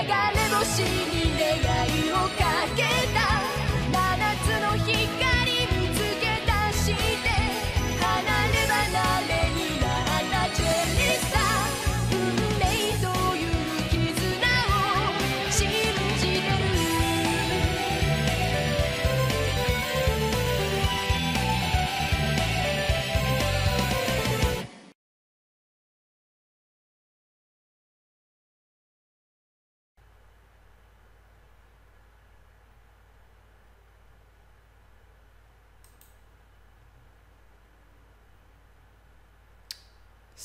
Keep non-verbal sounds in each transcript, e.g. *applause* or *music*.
流れ星に願いをか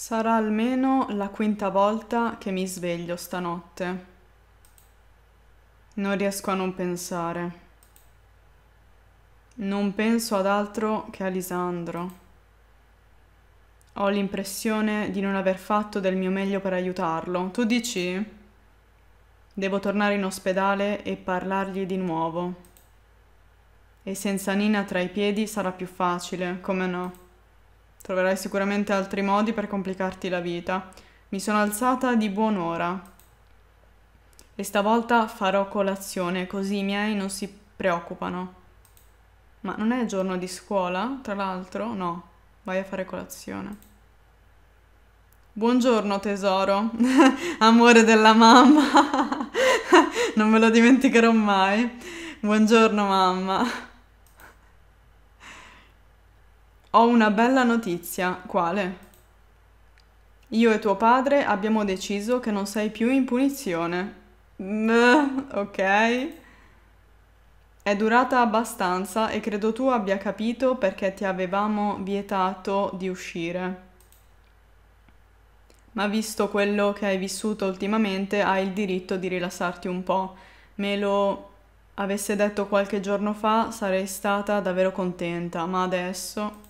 Sarà almeno la quinta volta che mi sveglio stanotte. Non riesco a non pensare. Non penso ad altro che a Lisandro. Ho l'impressione di non aver fatto del mio meglio per aiutarlo. Tu dici? Devo tornare in ospedale e parlargli di nuovo. E senza Nina tra i piedi sarà più facile, come no? Troverai sicuramente altri modi per complicarti la vita. Mi sono alzata di buon'ora. E stavolta farò colazione, così i miei non si preoccupano. Ma non è giorno di scuola, tra l'altro? No, vai a fare colazione. Buongiorno tesoro, *laughs* amore della mamma, *laughs* non me lo dimenticherò mai. Buongiorno mamma. Ho una bella notizia. Quale? Io e tuo padre abbiamo deciso che non sei più in punizione. Beh, ok. È durata abbastanza e credo tu abbia capito perché ti avevamo vietato di uscire. Ma visto quello che hai vissuto ultimamente, hai il diritto di rilassarti un po'. Me lo avesse detto qualche giorno fa, sarei stata davvero contenta, ma adesso...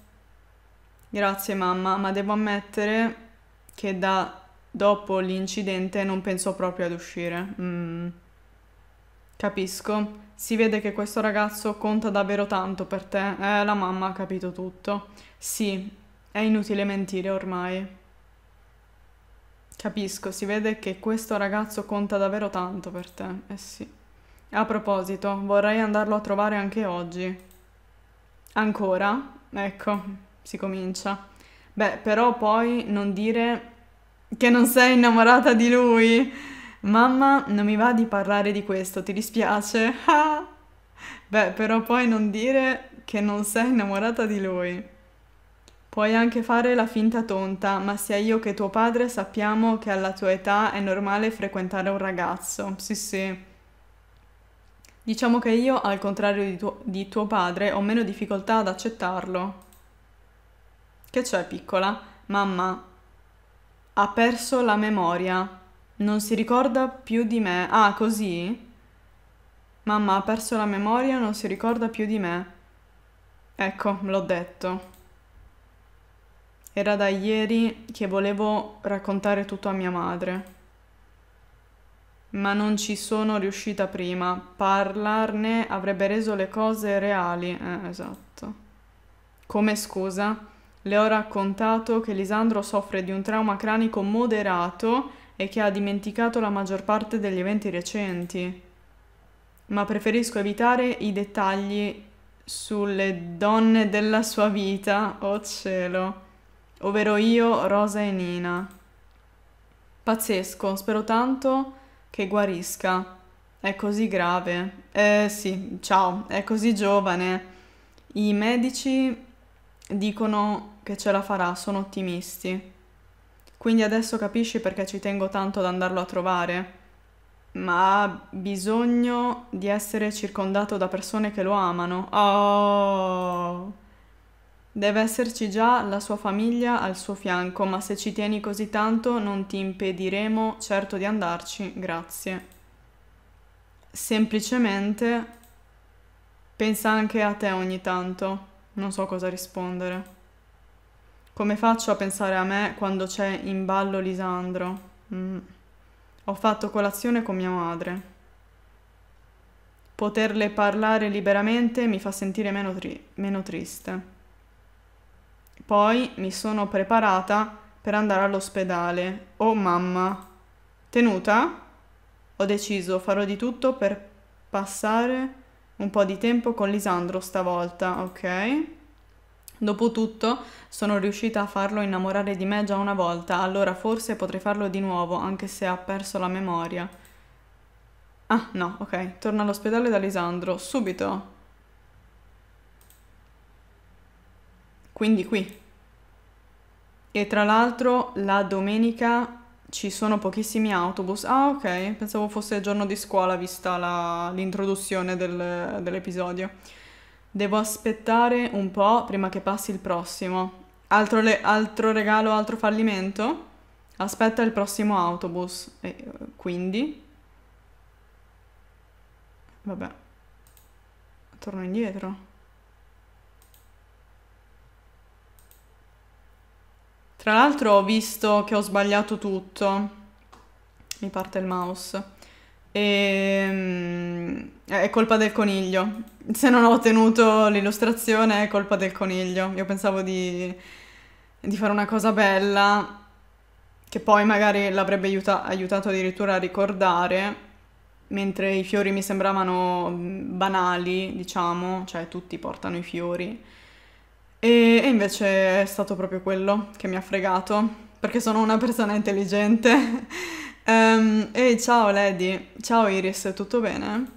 Grazie mamma, ma devo ammettere che da dopo l'incidente non pensò proprio ad uscire. Mm. Capisco. Si vede che questo ragazzo conta davvero tanto per te. Eh, la mamma ha capito tutto. Sì, è inutile mentire ormai. Capisco, si vede che questo ragazzo conta davvero tanto per te. Eh sì. A proposito, vorrei andarlo a trovare anche oggi. Ancora? Ecco, si comincia. Beh, però poi non dire che non sei innamorata di lui. Mamma, non mi va di parlare di questo, ti dispiace? Ah. *laughs* Beh, però poi non dire che non sei innamorata di lui. Puoi anche fare la finta tonta, ma sia io che tuo padre sappiamo che alla tua età è normale frequentare un ragazzo. Sì, sì. Diciamo che io, al contrario di tuo, di tuo padre, ho meno difficoltà ad accettarlo. Che c'è, piccola? Mamma, ha perso la memoria. Non si ricorda più di me. Ah, così? Mamma ha perso la memoria, non si ricorda più di me. Ecco, l'ho detto. Era da ieri che volevo raccontare tutto a mia madre. Ma non ci sono riuscita prima. Parlarne avrebbe reso le cose reali. Eh, esatto. Come scusa? Le ho raccontato che Lisandro soffre di un trauma cranico moderato e che ha dimenticato la maggior parte degli eventi recenti, ma preferisco evitare i dettagli sulle donne della sua vita, oh cielo, ovvero io, Rosa e Nina. Pazzesco, spero tanto che guarisca. È così grave. Eh sì, ciao, è così giovane. I medici dicono che ce la farà, sono ottimisti. Quindi adesso capisci perché ci tengo tanto ad andarlo a trovare. Ma ha bisogno di essere circondato da persone che lo amano. Oh! Deve esserci già la sua famiglia al suo fianco, ma se ci tieni così tanto non ti impediremo certo di andarci, grazie. Semplicemente pensa anche a te ogni tanto. Non so cosa rispondere. Come faccio a pensare a me quando c'è in ballo Lisandro? Mm. Ho fatto colazione con mia madre. Poterle parlare liberamente mi fa sentire meno, tri meno triste. Poi mi sono preparata per andare all'ospedale. Oh mamma, tenuta? Ho deciso, farò di tutto per passare un po' di tempo con Lisandro stavolta, ok? Dopotutto sono riuscita a farlo innamorare di me già una volta, allora forse potrei farlo di nuovo, anche se ha perso la memoria. Ah, no, ok. Torna all'ospedale da Lisandro. Subito. Quindi qui. E tra l'altro la domenica ci sono pochissimi autobus. Ah, ok. Pensavo fosse il giorno di scuola, vista l'introduzione dell'episodio. Devo aspettare un po' prima che passi il prossimo. Altro, le- altro regalo, altro fallimento? Aspetta il prossimo autobus. E quindi... Vabbè. Torno indietro. Tra l'altro ho visto che ho sbagliato tutto. Mi parte il mouse. E, ehm, è colpa del coniglio. Se non ho ottenuto l'illustrazione è colpa del coniglio. Io pensavo di, di fare una cosa bella che poi magari l'avrebbe aiuta aiutato addirittura a ricordare, mentre i fiori mi sembravano mm, banali, diciamo, cioè tutti portano i fiori. E, e invece è stato proprio quello che mi ha fregato, perché sono una persona intelligente *laughs* Um, Ehi, ciao Lady. Ciao Iris, tutto bene?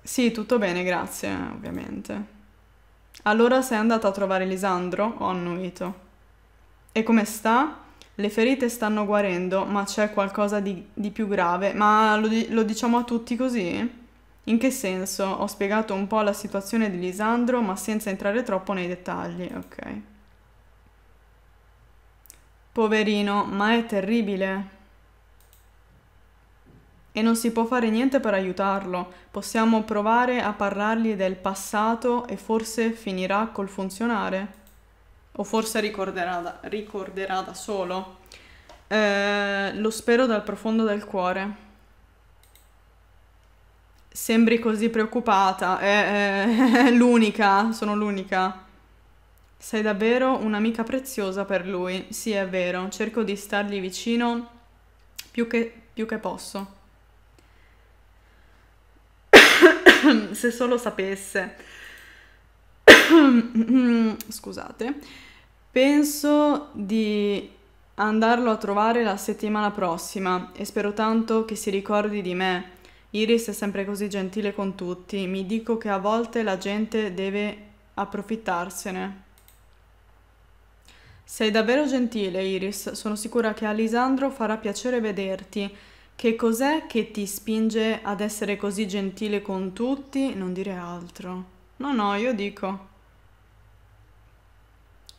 Sì, tutto bene, grazie, ovviamente. Allora sei andata a trovare Lisandro? Ho annuito. E come sta? Le ferite stanno guarendo, ma c'è qualcosa di, di più grave. Ma lo, lo diciamo a tutti così? In che senso? Ho spiegato un po' la situazione di Lisandro, ma senza entrare troppo nei dettagli, ok? Poverino, ma è terribile e non si può fare niente per aiutarlo. Possiamo provare a parlargli del passato e forse finirà col funzionare. O forse ricorderà da, ricorderà da solo. Eh, lo spero dal profondo del cuore. Sembri così preoccupata. Eh, eh, *laughs* l'unica, sono l'unica. Sei davvero un'amica preziosa per lui. Sì, è vero. Cerco di stargli vicino più che, più che posso. *coughs* se solo sapesse. *coughs* Scusate. Penso di andarlo a trovare la settimana prossima e spero tanto che si ricordi di me. Iris è sempre così gentile con tutti, mi dico che a volte la gente deve approfittarsene. Sei davvero gentile, Iris, sono sicura che Alisandro farà piacere vederti. Che cos'è che ti spinge ad essere così gentile con tutti? Non dire altro. No, no, io dico.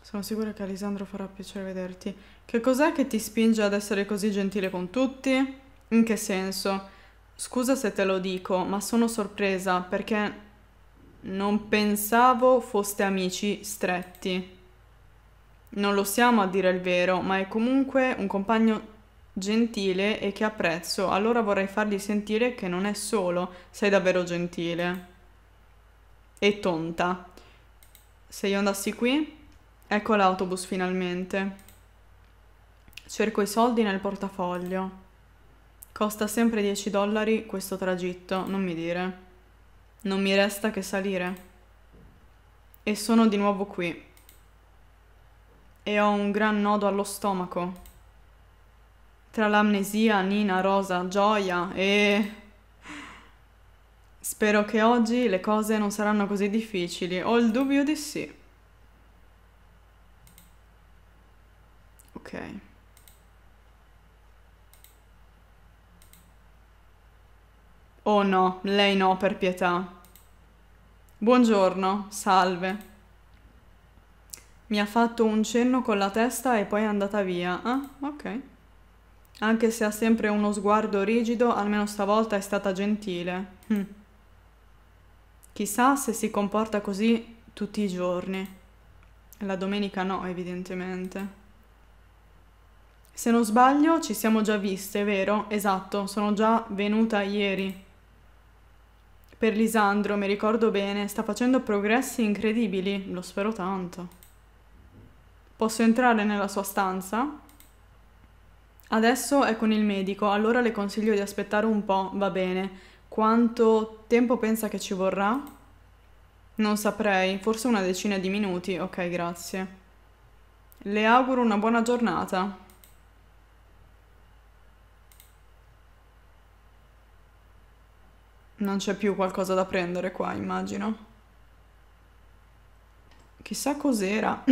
Sono sicura che Alessandro farà piacere vederti. Che cos'è che ti spinge ad essere così gentile con tutti? In che senso? Scusa se te lo dico, ma sono sorpresa perché non pensavo foste amici stretti. Non lo siamo a dire il vero, ma è comunque un compagno gentile e che apprezzo, allora vorrei fargli sentire che non è solo, sei davvero gentile. E tonta. Se io andassi qui, ecco l'autobus finalmente. Cerco i soldi nel portafoglio. Costa sempre 10 dollari questo tragitto, non mi dire. Non mi resta che salire. E sono di nuovo qui. E ho un gran nodo allo stomaco tra l'amnesia, Nina, Rosa, Gioia e... Spero che oggi le cose non saranno così difficili, ho il dubbio di sì. Ok. Oh no, lei no, per pietà. Buongiorno, salve. Mi ha fatto un cenno con la testa e poi è andata via. Ah, ok. Anche se ha sempre uno sguardo rigido, almeno stavolta è stata gentile. Hm. Chissà se si comporta così tutti i giorni. La domenica no, evidentemente. Se non sbaglio, ci siamo già viste, vero? Esatto, sono già venuta ieri. Per Lisandro, mi ricordo bene, sta facendo progressi incredibili, lo spero tanto. Posso entrare nella sua stanza? Adesso è con il medico, allora le consiglio di aspettare un po', va bene. Quanto tempo pensa che ci vorrà? Non saprei, forse una decina di minuti. Ok, grazie. Le auguro una buona giornata. Non c'è più qualcosa da prendere qua, immagino. Chissà cos'era. *clears throat*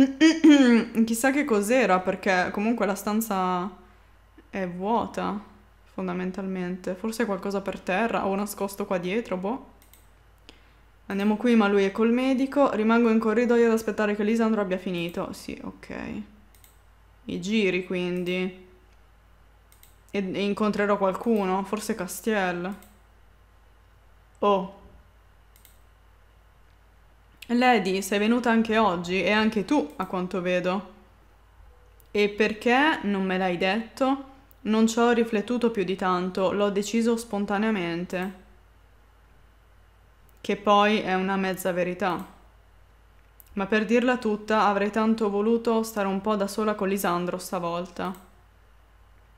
Chissà che cos'era, perché comunque la stanza è vuota, fondamentalmente. Forse è qualcosa per terra o nascosto qua dietro, boh. Andiamo qui, ma lui è col medico. Rimango in corridoio ad aspettare che Lisandro abbia finito. Sì, ok. I giri, quindi. E, e incontrerò qualcuno, forse Castiel. Oh. Lady, sei venuta anche oggi e anche tu, a quanto vedo. E perché non me l'hai detto? Non ci ho riflettuto più di tanto, l'ho deciso spontaneamente. Che poi è una mezza verità. Ma per dirla tutta avrei tanto voluto stare un po' da sola con Lisandro stavolta.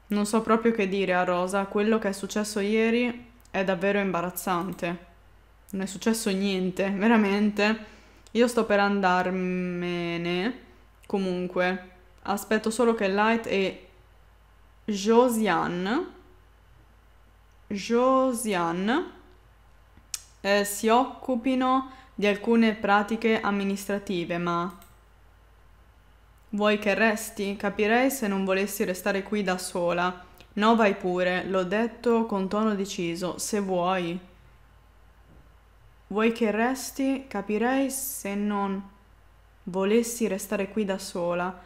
Non so proprio che dire a Rosa, quello che è successo ieri è davvero imbarazzante. Non è successo niente, *laughs* veramente. Io sto per andarmene, comunque. Aspetto solo che Light e Josiane, Josiane eh, si occupino di alcune pratiche amministrative, ma vuoi che resti? Capirei se non volessi restare qui da sola. No, vai pure, l'ho detto con tono deciso, se vuoi. Vuoi che resti? Capirei se non volessi restare qui da sola.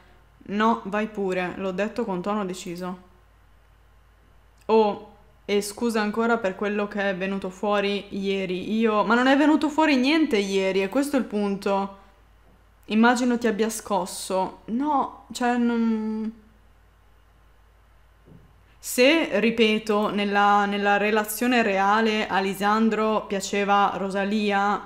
No, vai pure, l'ho detto con tono deciso. Oh, e scusa ancora per quello che è venuto fuori ieri. Io... Ma non è venuto fuori niente ieri, e questo è il punto. Immagino ti abbia scosso. No, cioè non... Se, ripeto, nella, nella relazione reale a Lisandro piaceva Rosalia,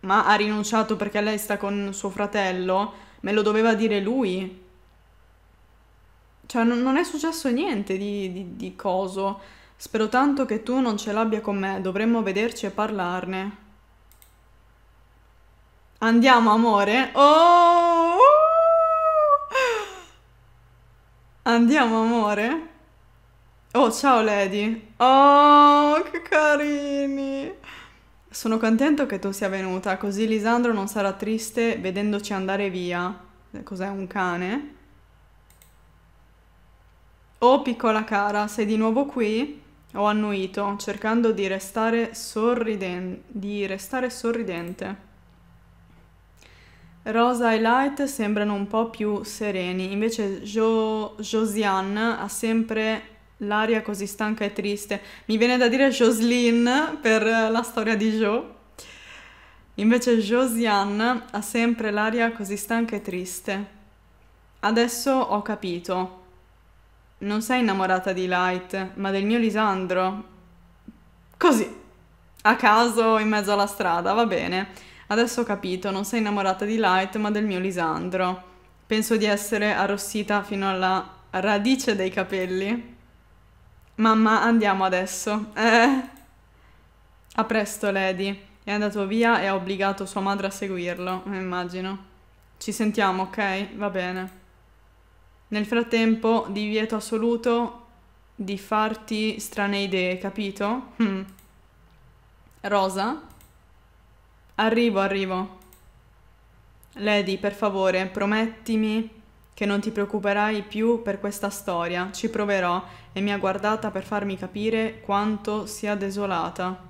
ma ha rinunciato perché lei sta con suo fratello, me lo doveva dire lui. Cioè, non, non è successo niente di, di, di coso. Spero tanto che tu non ce l'abbia con me, dovremmo vederci e parlarne. Andiamo, amore. Oh! Andiamo, amore. Oh, ciao, Lady. Oh, che carini. Sono contento che tu sia venuta, così Lisandro non sarà triste vedendoci andare via. Cos'è un cane? Oh piccola cara, sei di nuovo qui? Ho annuito, cercando di restare, sorriden- di restare sorridente. Rosa e Light sembrano un po' più sereni, invece jo- Josiane ha sempre l'aria così stanca e triste. Mi viene da dire Jocelyn per la storia di Jo. Invece Josiane ha sempre l'aria così stanca e triste. Adesso ho capito non sei innamorata di Light, ma del mio Lisandro. Così, a caso, in mezzo alla strada, va bene. Adesso ho capito, non sei innamorata di Light, ma del mio Lisandro. Penso di essere arrossita fino alla radice dei capelli. Mamma, andiamo adesso. Eh. A presto, Lady. È andato via e ha obbligato sua madre a seguirlo, immagino. Ci sentiamo, ok? Va bene. Nel frattempo, divieto assoluto di farti strane idee, capito? Hm. Rosa? Arrivo, arrivo. Lady, per favore, promettimi che non ti preoccuperai più per questa storia. Ci proverò e mi ha guardata per farmi capire quanto sia desolata.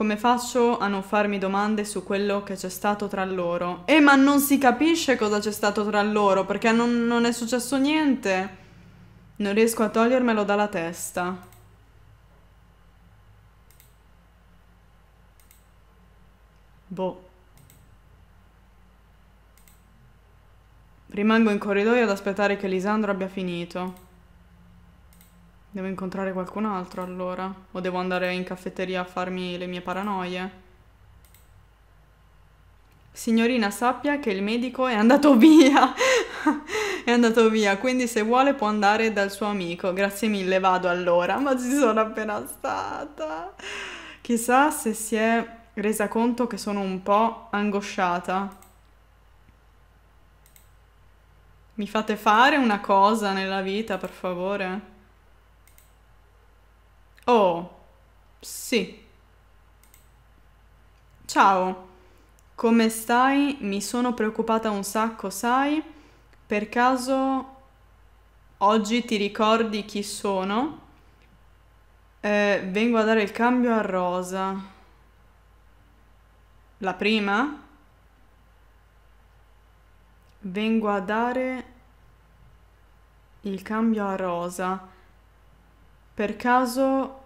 Come faccio a non farmi domande su quello che c'è stato tra loro? Eh, ma non si capisce cosa c'è stato tra loro perché non, non è successo niente. Non riesco a togliermelo dalla testa. Boh. Rimango in corridoio ad aspettare che Lisandro abbia finito. Devo incontrare qualcun altro allora? O devo andare in caffetteria a farmi le mie paranoie? Signorina sappia che il medico è andato *laughs* via. è andato via, quindi se vuole può andare dal suo amico. Grazie mille, vado allora. Ma ci sono appena stata. Chissà se si è resa conto che sono un po' angosciata. Mi fate fare una cosa nella vita, per favore? Oh, sì. Ciao, come stai? Mi sono preoccupata un sacco, sai? Per caso oggi ti ricordi chi sono? Eh, vengo a dare il cambio a Rosa. La prima? Vengo a dare il cambio a Rosa. Per caso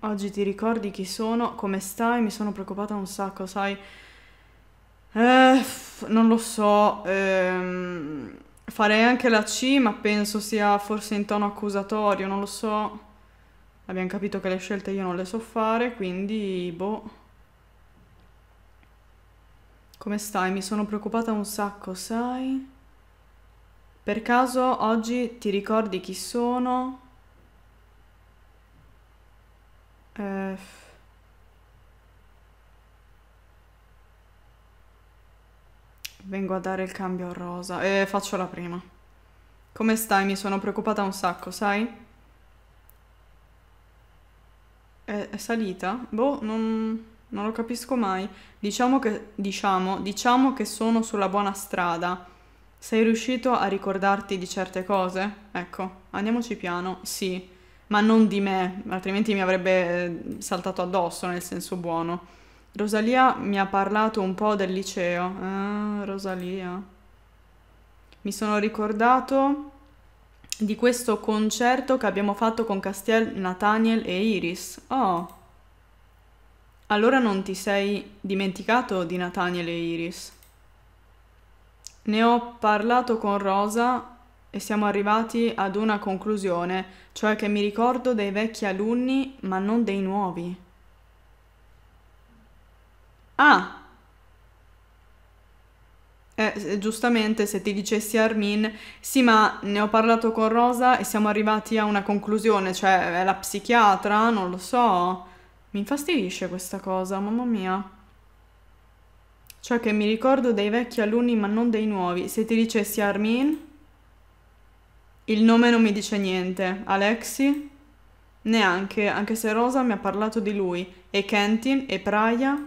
oggi ti ricordi chi sono, come stai? Mi sono preoccupata un sacco, sai? Eh, non lo so, ehm, farei anche la C, ma penso sia forse in tono accusatorio, non lo so. Abbiamo capito che le scelte io non le so fare, quindi boh. Come stai? Mi sono preoccupata un sacco, sai? Per caso oggi ti ricordi chi sono? Eh, vengo a dare il cambio a Rosa. Eh, faccio la prima. Come stai? Mi sono preoccupata un sacco, sai? È, è salita? Boh, non... Non lo capisco mai. Diciamo che, diciamo, diciamo che sono sulla buona strada. Sei riuscito a ricordarti di certe cose? Ecco, andiamoci piano. Sì ma non di me, altrimenti mi avrebbe eh, saltato addosso nel senso buono. Rosalia mi ha parlato un po' del liceo. Ah, Rosalia. Mi sono ricordato di questo concerto che abbiamo fatto con Castiel, Nathaniel e Iris. Oh. Allora non ti sei dimenticato di Nathaniel e Iris? Ne ho parlato con Rosa e siamo arrivati ad una conclusione, cioè che mi ricordo dei vecchi alunni ma non dei nuovi. Ah! Eh, giustamente se ti dicessi Armin, sì ma ne ho parlato con Rosa e siamo arrivati a una conclusione, cioè è la psichiatra, non lo so. Mi infastidisce questa cosa, mamma mia. Cioè che mi ricordo dei vecchi alunni ma non dei nuovi. Se ti dicessi Armin... Il nome non mi dice niente. Alexi? Neanche, anche se Rosa mi ha parlato di lui. E Kentin? E Praia?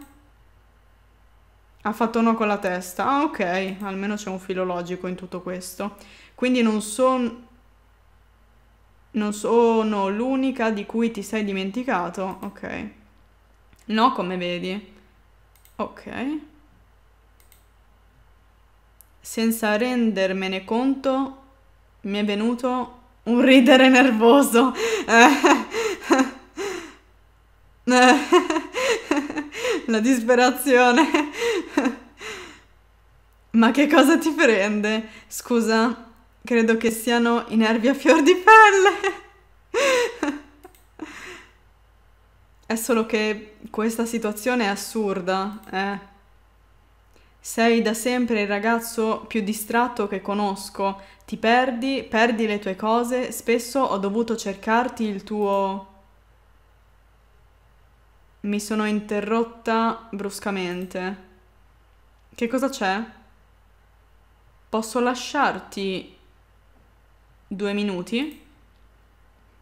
Ha fatto no con la testa. Ah, ok, almeno c'è un filo logico in tutto questo. Quindi non sono... Non sono l'unica di cui ti sei dimenticato. Ok. No, come vedi. Ok. Senza rendermene conto, mi è venuto un ridere nervoso. La disperazione. Ma che cosa ti prende? Scusa, credo che siano i nervi a fior di pelle. È solo che questa situazione è assurda, eh. Sei da sempre il ragazzo più distratto che conosco. Ti perdi, perdi le tue cose, spesso ho dovuto cercarti il tuo... Mi sono interrotta bruscamente. Che cosa c'è? Posso lasciarti due minuti?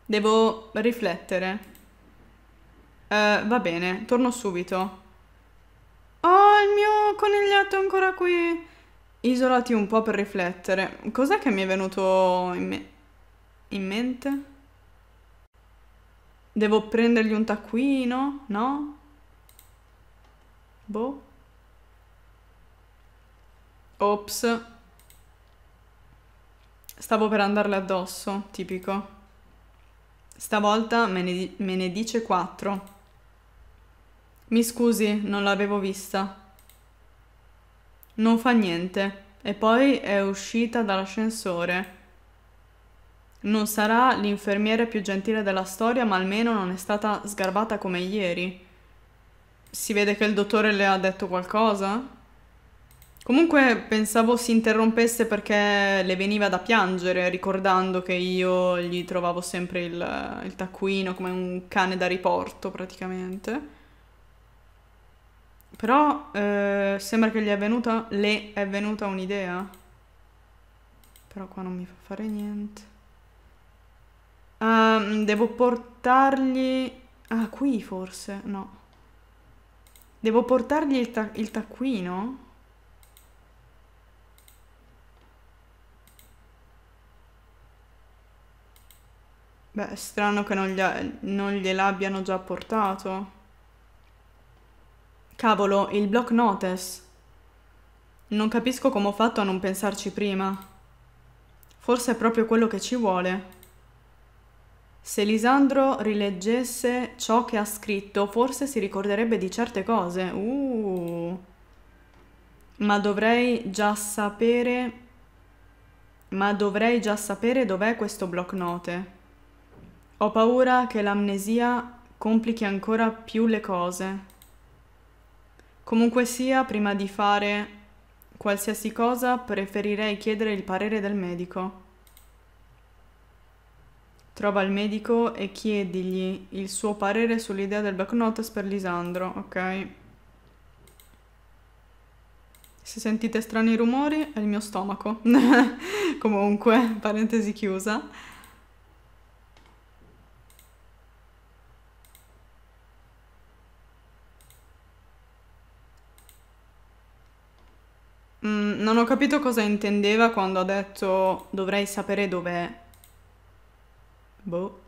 Devo riflettere. Uh, va bene, torno subito. Oh, il mio conigliato è ancora qui. Isolati un po' per riflettere. Cos'è che mi è venuto in, me in mente? Devo prendergli un taccuino? No? Boh. Ops. Stavo per andarle addosso, tipico. Stavolta me ne, me ne dice quattro. Mi scusi, non l'avevo vista. Non fa niente. E poi è uscita dall'ascensore. Non sarà l'infermiere più gentile della storia, ma almeno non è stata sgarbata come ieri. Si vede che il dottore le ha detto qualcosa? Comunque pensavo si interrompesse perché le veniva da piangere, ricordando che io gli trovavo sempre il, il taccuino come un cane da riporto praticamente. Però eh, sembra che gli è venuta, le è venuta un'idea. Però qua non mi fa fare niente. Um, devo portargli... Ah, qui forse? No. Devo portargli il, ta il taccuino? Beh, è strano che non, non gliel'abbiano già portato. Cavolo, il block notice. Non capisco come ho fatto a non pensarci prima. Forse è proprio quello che ci vuole. Se Lisandro rileggesse ciò che ha scritto, forse si ricorderebbe di certe cose. Uh. Ma dovrei già sapere... Ma dovrei già sapere dov'è questo block note. Ho paura che l'amnesia complichi ancora più le cose. Comunque sia, prima di fare qualsiasi cosa, preferirei chiedere il parere del medico. Trova il medico e chiedigli il suo parere sull'idea del back notice per Lisandro, ok? Se sentite strani rumori è il mio stomaco. *laughs* Comunque, parentesi chiusa. ho capito cosa intendeva quando ha detto dovrei sapere dov'è. Boh.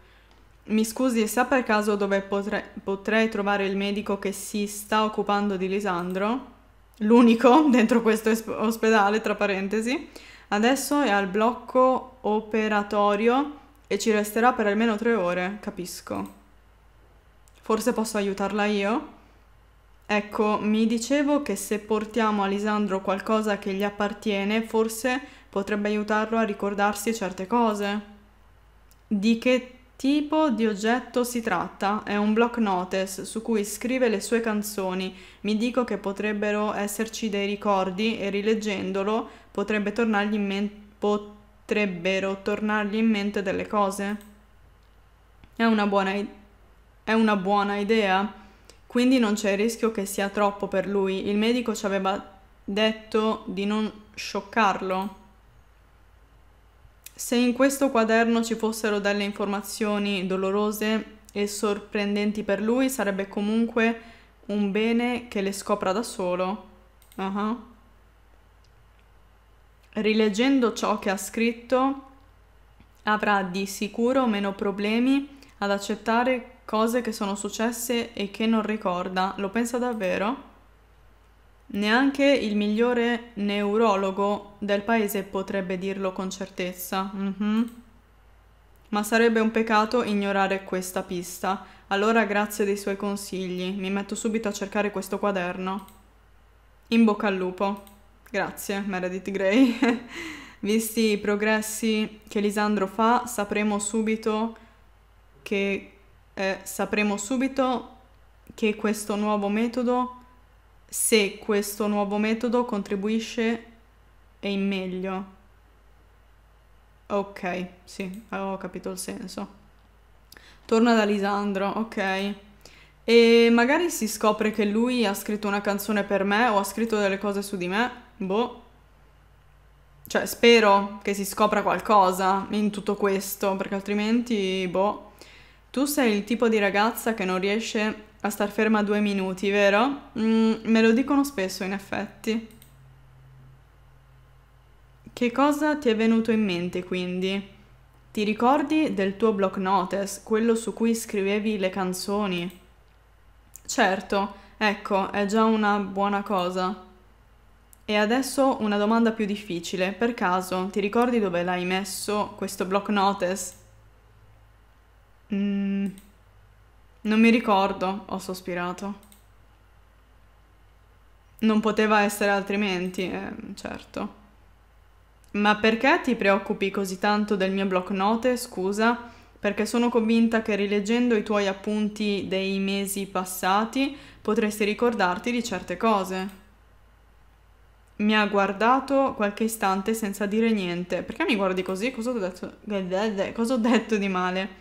Mi scusi, sa per caso dove potrei, potrei trovare il medico che si sta occupando di Lisandro? L'unico *laughs* dentro questo ospedale, tra parentesi. Adesso è al blocco operatorio e ci resterà per almeno tre ore, capisco. Forse posso aiutarla io? Ecco, mi dicevo che se portiamo a Lisandro qualcosa che gli appartiene, forse potrebbe aiutarlo a ricordarsi certe cose. Di che tipo di oggetto si tratta? È un block notice su cui scrive le sue canzoni. Mi dico che potrebbero esserci dei ricordi e rileggendolo potrebbe tornargli in men- potrebbero tornargli in mente delle cose. È una buona, i- è una buona idea? quindi non c'è il rischio che sia troppo per lui. Il medico ci aveva detto di non scioccarlo. Se in questo quaderno ci fossero delle informazioni dolorose e sorprendenti per lui, sarebbe comunque un bene che le scopra da solo. Uh -huh. Rileggendo ciò che ha scritto, avrà di sicuro meno problemi ad accettare cose che sono successe e che non ricorda, lo pensa davvero? Neanche il migliore neurologo del paese potrebbe dirlo con certezza. Mm -hmm. Ma sarebbe un peccato ignorare questa pista. Allora grazie dei suoi consigli, mi metto subito a cercare questo quaderno. In bocca al lupo. Grazie, Meredith Gray. *laughs* Visti i progressi che Lisandro fa, sapremo subito che eh, sapremo subito che questo nuovo metodo, se questo nuovo metodo contribuisce è in meglio. Ok, sì, ho capito il senso. Torna ad Alisandro, ok. E magari si scopre che lui ha scritto una canzone per me o ha scritto delle cose su di me. Boh. Cioè, spero che si scopra qualcosa in tutto questo, perché altrimenti, boh. Tu sei il tipo di ragazza che non riesce a star ferma due minuti, vero? Mm, me lo dicono spesso, in effetti. Che cosa ti è venuto in mente quindi? Ti ricordi del tuo block notice, quello su cui scrivevi le canzoni? Certo, ecco, è già una buona cosa. E adesso una domanda più difficile. Per caso, ti ricordi dove l'hai messo questo block notice? Mm, non mi ricordo, ho sospirato. Non poteva essere altrimenti, eh, certo. Ma perché ti preoccupi così tanto del mio bloc note, scusa? Perché sono convinta che rileggendo i tuoi appunti dei mesi passati potresti ricordarti di certe cose. Mi ha guardato qualche istante senza dire niente. Perché mi guardi così? Cosa ho detto, Cosa ho detto di male?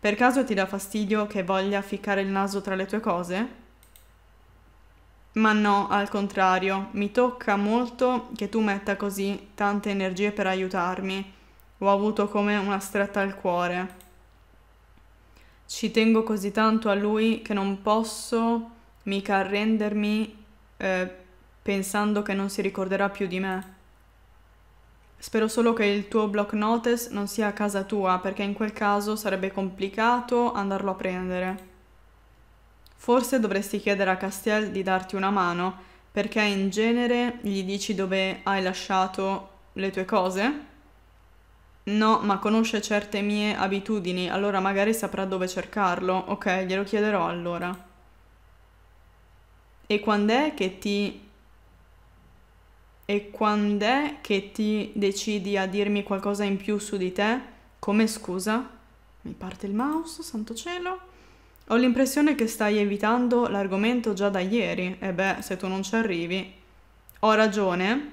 Per caso ti dà fastidio che voglia ficcare il naso tra le tue cose? Ma no, al contrario, mi tocca molto che tu metta così tante energie per aiutarmi. Ho avuto come una stretta al cuore. Ci tengo così tanto a lui che non posso mica arrendermi eh, pensando che non si ricorderà più di me. Spero solo che il tuo block notice non sia a casa tua, perché in quel caso sarebbe complicato andarlo a prendere. Forse dovresti chiedere a Castiel di darti una mano, perché in genere gli dici dove hai lasciato le tue cose? No, ma conosce certe mie abitudini, allora magari saprà dove cercarlo. Ok, glielo chiederò allora. E quando è che ti e quando è che ti decidi a dirmi qualcosa in più su di te? Come scusa? Mi parte il mouse, santo cielo. Ho l'impressione che stai evitando l'argomento già da ieri. E beh, se tu non ci arrivi. Ho ragione?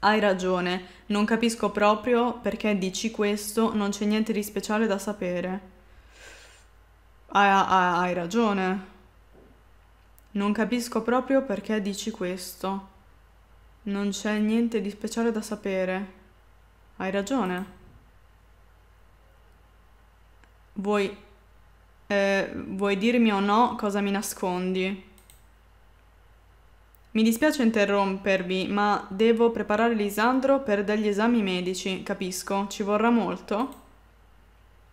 Hai ragione, non capisco proprio perché dici questo, non c'è niente di speciale da sapere. hai, hai, hai ragione. Non capisco proprio perché dici questo. Non c'è niente di speciale da sapere. Hai ragione. Vuoi, eh, vuoi dirmi o no cosa mi nascondi? Mi dispiace interrompervi, ma devo preparare Lisandro per degli esami medici, capisco. Ci vorrà molto?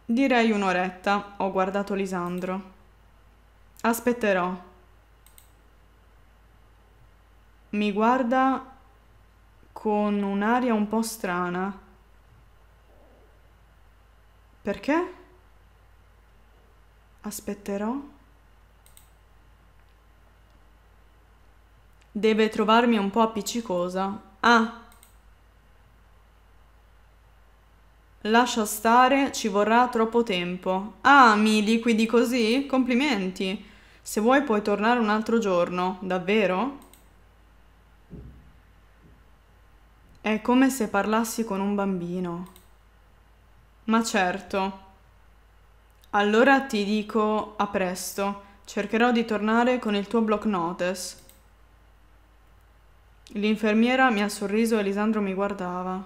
Direi un'oretta, ho guardato Lisandro. Aspetterò. Mi guarda con un'aria un po' strana. Perché? Aspetterò. Deve trovarmi un po' appiccicosa. Ah! Lascia stare, ci vorrà troppo tempo. Ah, mi liquidi così? Complimenti! Se vuoi puoi tornare un altro giorno, davvero? È come se parlassi con un bambino. Ma certo. Allora ti dico a presto. Cercherò di tornare con il tuo block notice. L'infermiera mi ha sorriso e Lisandro mi guardava.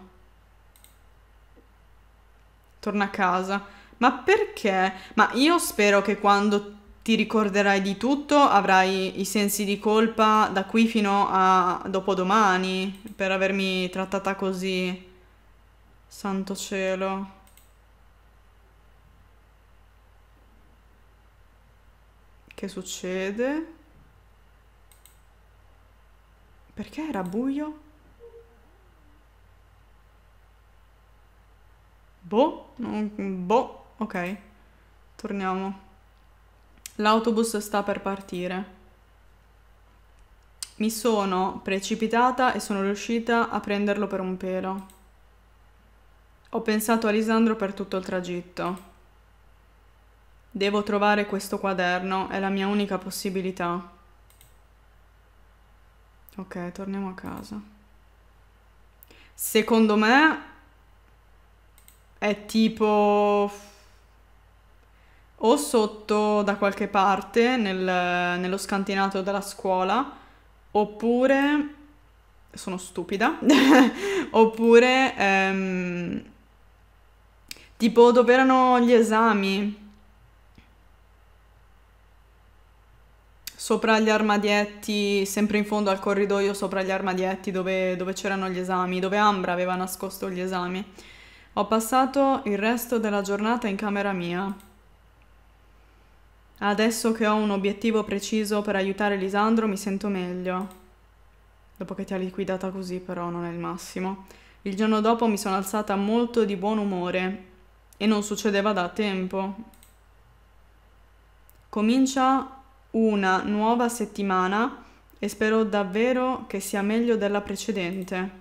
Torna a casa. Ma perché? Ma io spero che quando ti ricorderai di tutto, avrai i sensi di colpa da qui fino a dopodomani per avermi trattata così. Santo cielo. Che succede? Perché era buio? Boh, boh, ok. Torniamo. L'autobus sta per partire. Mi sono precipitata e sono riuscita a prenderlo per un pelo. Ho pensato a Lisandro per tutto il tragitto. Devo trovare questo quaderno, è la mia unica possibilità. Ok, torniamo a casa. Secondo me è tipo o sotto da qualche parte nel, nello scantinato della scuola oppure sono stupida *laughs* oppure ehm, tipo dove erano gli esami sopra gli armadietti, sempre in fondo al corridoio, sopra gli armadietti dove, dove, c'erano gli esami, dove Ambra aveva nascosto gli esami. Ho passato il resto della giornata in camera mia. Adesso che ho un obiettivo preciso per aiutare Lisandro mi sento meglio. Dopo che ti ha liquidata così però non è il massimo. Il giorno dopo mi sono alzata molto di buon umore e non succedeva da tempo. Comincia una nuova settimana e spero davvero che sia meglio della precedente.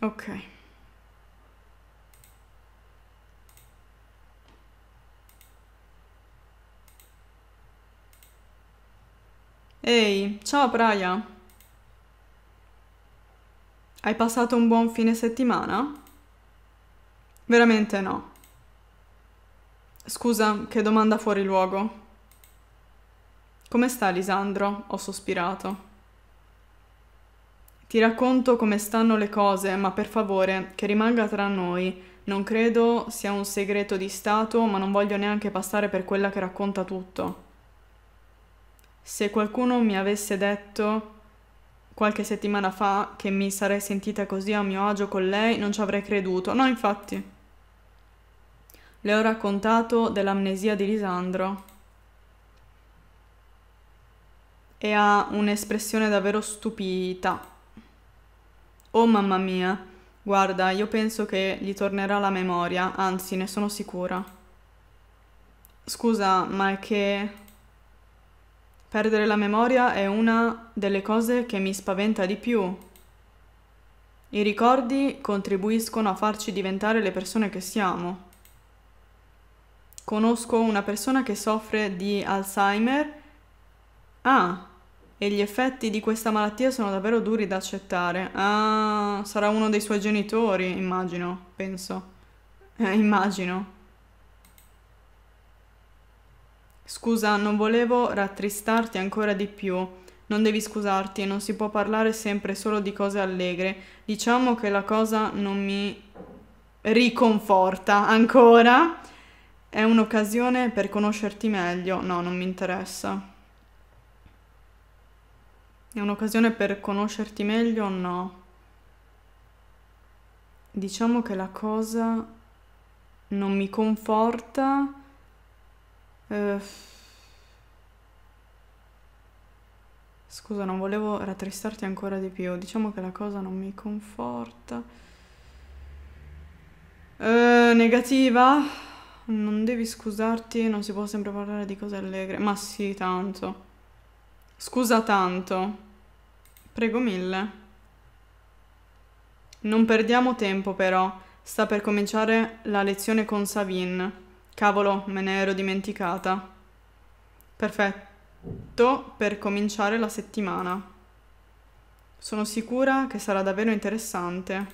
Ok. Ehi, ciao Praia. Hai passato un buon fine settimana? Veramente no. Scusa, che domanda fuori luogo. Come sta Lisandro? Ho sospirato. Ti racconto come stanno le cose, ma per favore, che rimanga tra noi. Non credo sia un segreto di Stato, ma non voglio neanche passare per quella che racconta tutto se qualcuno mi avesse detto qualche settimana fa che mi sarei sentita così a mio agio con lei, non ci avrei creduto. No, infatti. Le ho raccontato dell'amnesia di Lisandro. E ha un'espressione davvero stupita. Oh mamma mia, guarda, io penso che gli tornerà la memoria, anzi ne sono sicura. Scusa, ma è che... Perdere la memoria è una delle cose che mi spaventa di più. I ricordi contribuiscono a farci diventare le persone che siamo. Conosco una persona che soffre di Alzheimer. Ah, e gli effetti di questa malattia sono davvero duri da accettare. Ah, sarà uno dei suoi genitori, immagino, penso. Eh, immagino. Scusa, non volevo rattristarti ancora di più. Non devi scusarti, non si può parlare sempre solo di cose allegre. Diciamo che la cosa non mi riconforta ancora. È un'occasione per conoscerti meglio. No, non mi interessa. È un'occasione per conoscerti meglio o no? Diciamo che la cosa non mi conforta eh, scusa, non volevo rattristarti ancora di più. Diciamo che la cosa non mi conforta. Eh, negativa? Non devi scusarti, non si può sempre parlare di cose allegre. Ma sì, tanto. Scusa tanto. Prego mille. Non perdiamo tempo però, sta per cominciare la lezione con Savin. Cavolo, me ne ero dimenticata. Perfetto per cominciare la settimana. Sono sicura che sarà davvero interessante.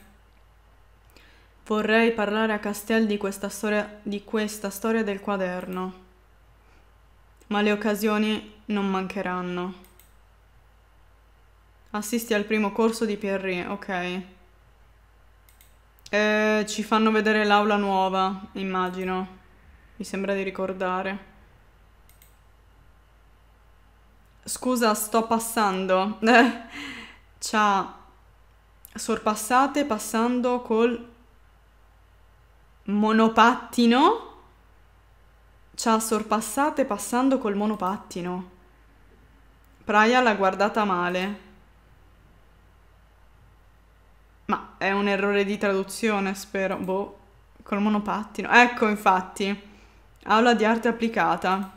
Vorrei parlare a Castel di questa, storia, di questa storia, del quaderno, ma le occasioni non mancheranno. Assisti al primo corso di Pierri, ok. E eh, ci fanno vedere l'aula nuova, immagino. Mi sembra di ricordare. Scusa, sto passando. *laughs* C'ha sorpassate passando col monopattino. C'ha sorpassate passando col monopattino. Praia l'ha guardata male. Ma è un errore di traduzione, spero. Boh, col monopattino. Ecco, infatti. Aula di arte applicata.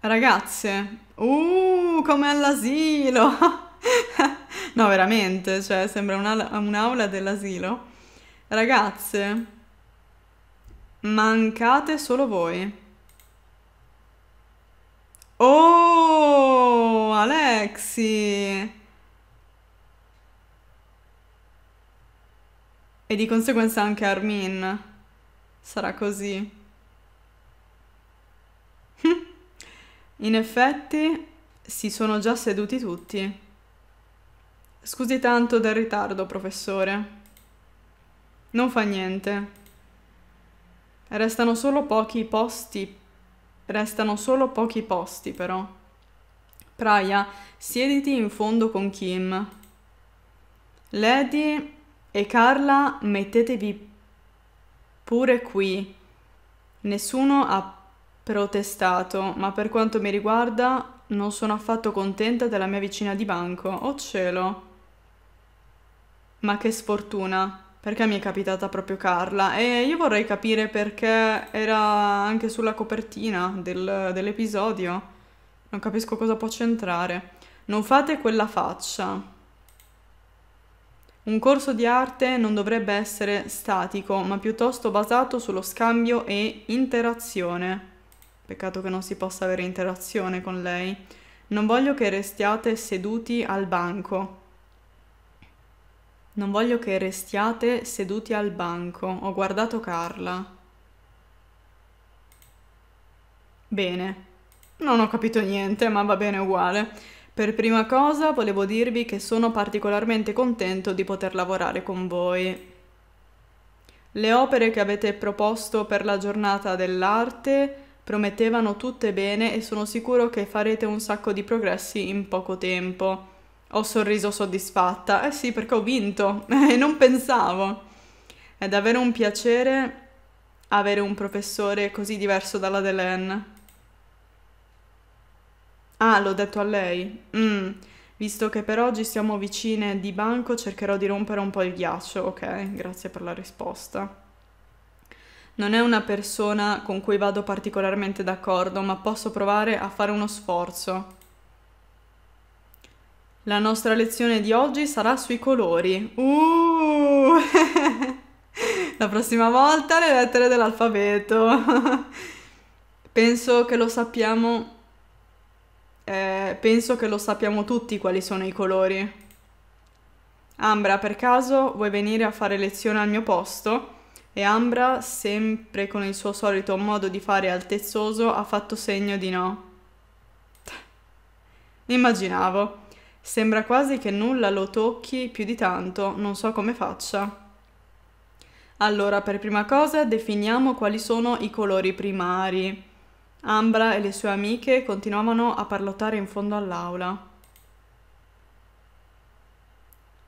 Ragazze, uh, come all'asilo! *laughs* no, veramente, cioè sembra un'aula dell'asilo. Ragazze, mancate solo voi. Oh, Alexi! E di conseguenza anche Armin sarà così. Hm. In effetti si sono già seduti tutti. Scusi tanto del ritardo, professore. Non fa niente. Restano solo pochi posti. Restano solo pochi posti, però. Praia, siediti in fondo con Kim. Lady e Carla, mettetevi Pure qui nessuno ha protestato, ma per quanto mi riguarda non sono affatto contenta della mia vicina di banco. Oh cielo! Ma che sfortuna! Perché mi è capitata proprio Carla? E io vorrei capire perché era anche sulla copertina del, dell'episodio. Non capisco cosa può c'entrare. Non fate quella faccia. Un corso di arte non dovrebbe essere statico, ma piuttosto basato sullo scambio e interazione. Peccato che non si possa avere interazione con lei. Non voglio che restiate seduti al banco. Non voglio che restiate seduti al banco. Ho guardato Carla. Bene. Non ho capito niente, ma va bene uguale. Per prima cosa volevo dirvi che sono particolarmente contento di poter lavorare con voi. Le opere che avete proposto per la giornata dell'arte promettevano tutte bene e sono sicuro che farete un sacco di progressi in poco tempo. Ho sorriso soddisfatta, eh sì perché ho vinto *laughs* e non pensavo. È davvero un piacere avere un professore così diverso dalla Delen. Ah, l'ho detto a lei. Mm. Visto che per oggi siamo vicine di banco, cercherò di rompere un po' il ghiaccio. Ok, grazie per la risposta. Non è una persona con cui vado particolarmente d'accordo, ma posso provare a fare uno sforzo. La nostra lezione di oggi sarà sui colori. Uh! *laughs* la prossima volta le lettere dell'alfabeto. *laughs* Penso che lo sappiamo eh, penso che lo sappiamo tutti quali sono i colori. Ambra, per caso vuoi venire a fare lezione al mio posto? E Ambra, sempre con il suo solito modo di fare altezzoso, ha fatto segno di no. *laughs* Immaginavo. Sembra quasi che nulla lo tocchi più di tanto, non so come faccia. Allora, per prima cosa definiamo quali sono i colori primari. Ambra e le sue amiche continuavano a parlottare in fondo all'aula.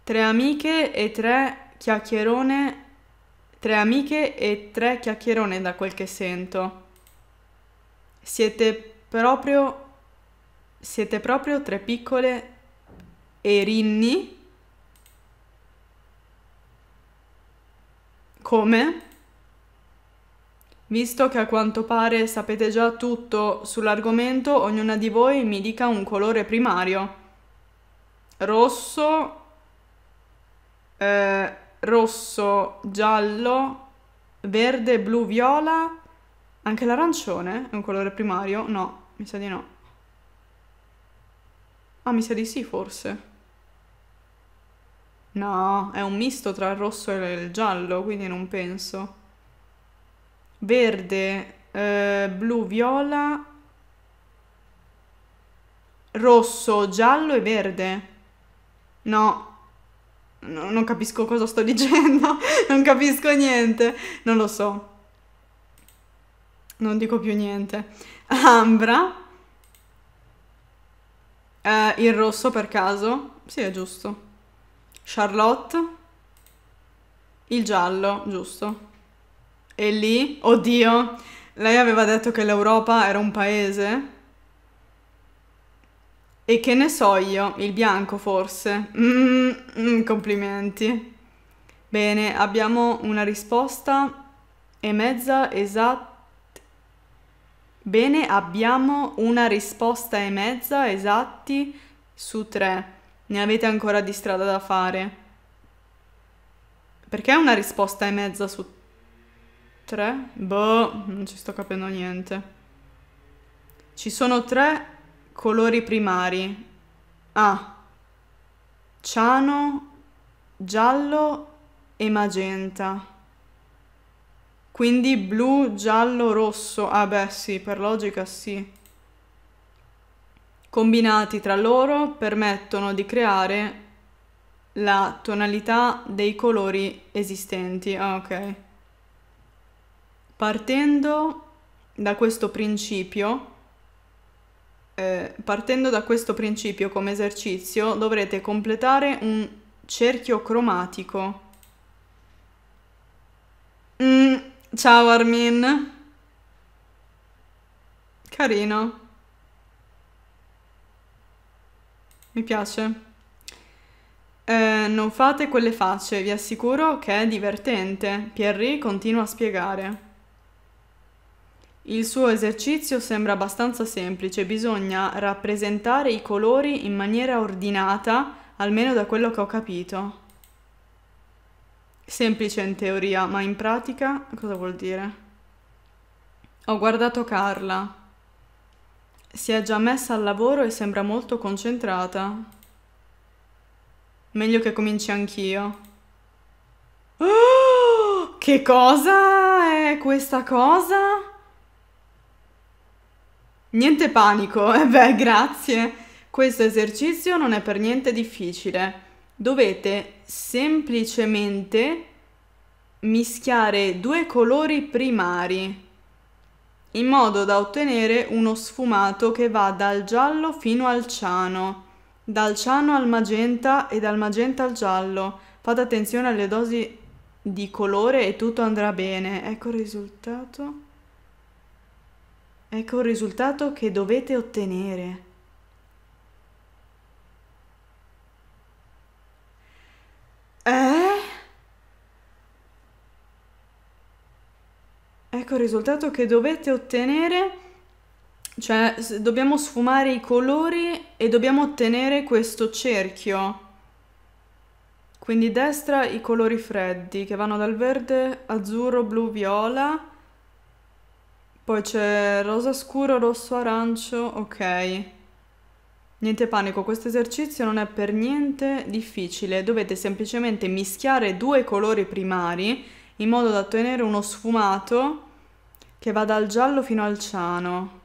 Tre amiche e tre chiacchierone. Tre amiche e tre chiacchierone da quel che sento. Siete proprio. Siete proprio tre piccole erinni? Come? Visto che a quanto pare sapete già tutto sull'argomento, ognuna di voi mi dica un colore primario. Rosso, eh, rosso, giallo, verde, blu, viola. Anche l'arancione è un colore primario? No, mi sa di no. Ah, mi sa di sì, forse. No, è un misto tra il rosso e il giallo, quindi non penso verde, eh, blu, viola, rosso, giallo e verde. No. no. non capisco cosa sto *laughs* dicendo, non capisco niente, non lo so. Non dico più niente. Ambra. Eh, il rosso per caso? Sì, è giusto. Charlotte. Il giallo, giusto. E lì, oddio, lei aveva detto che l'Europa era un paese? E che ne so io, il bianco forse. Mm, mm complimenti. Bene, abbiamo una risposta e mezza esatta. Bene, abbiamo una risposta e mezza esatti su tre. Ne avete ancora di strada da fare. Perché una risposta e mezza su tre? 3? Boh, non ci sto capendo niente. Ci sono tre colori primari. Ah, ciano, giallo e magenta. Quindi blu, giallo, rosso. Ah beh sì, per logica sì. Combinati tra loro permettono di creare la tonalità dei colori esistenti. Ah ok. Partendo da questo principio, eh, partendo da questo principio come esercizio, dovrete completare un cerchio cromatico. Mm, ciao Armin. Carino. Mi piace. Eh, non fate quelle facce, vi assicuro che è divertente. Pierri continua a spiegare. Il suo esercizio sembra abbastanza semplice, bisogna rappresentare i colori in maniera ordinata, almeno da quello che ho capito. Semplice in teoria, ma in pratica cosa vuol dire? Ho guardato Carla. Si è già messa al lavoro e sembra molto concentrata. Meglio che cominci anch'io. Oh, *gasps* che cosa è questa cosa? Niente panico, *laughs* eh beh, grazie. Questo esercizio non è per niente difficile. Dovete semplicemente mischiare due colori primari in modo da ottenere uno sfumato che va dal giallo fino al ciano, dal ciano al magenta e dal magenta al giallo. Fate attenzione alle dosi di colore e tutto andrà bene. Ecco il risultato. Ecco il risultato che dovete ottenere. Eh? Ecco il risultato che dovete ottenere. Cioè, dobbiamo sfumare i colori e dobbiamo ottenere questo cerchio. Quindi destra i colori freddi che vanno dal verde, azzurro, blu, viola poi c'è rosa scuro, rosso, arancio, ok. Niente panico, questo esercizio non è per niente difficile, dovete semplicemente mischiare due colori primari in modo da ottenere uno sfumato che va dal giallo fino al ciano.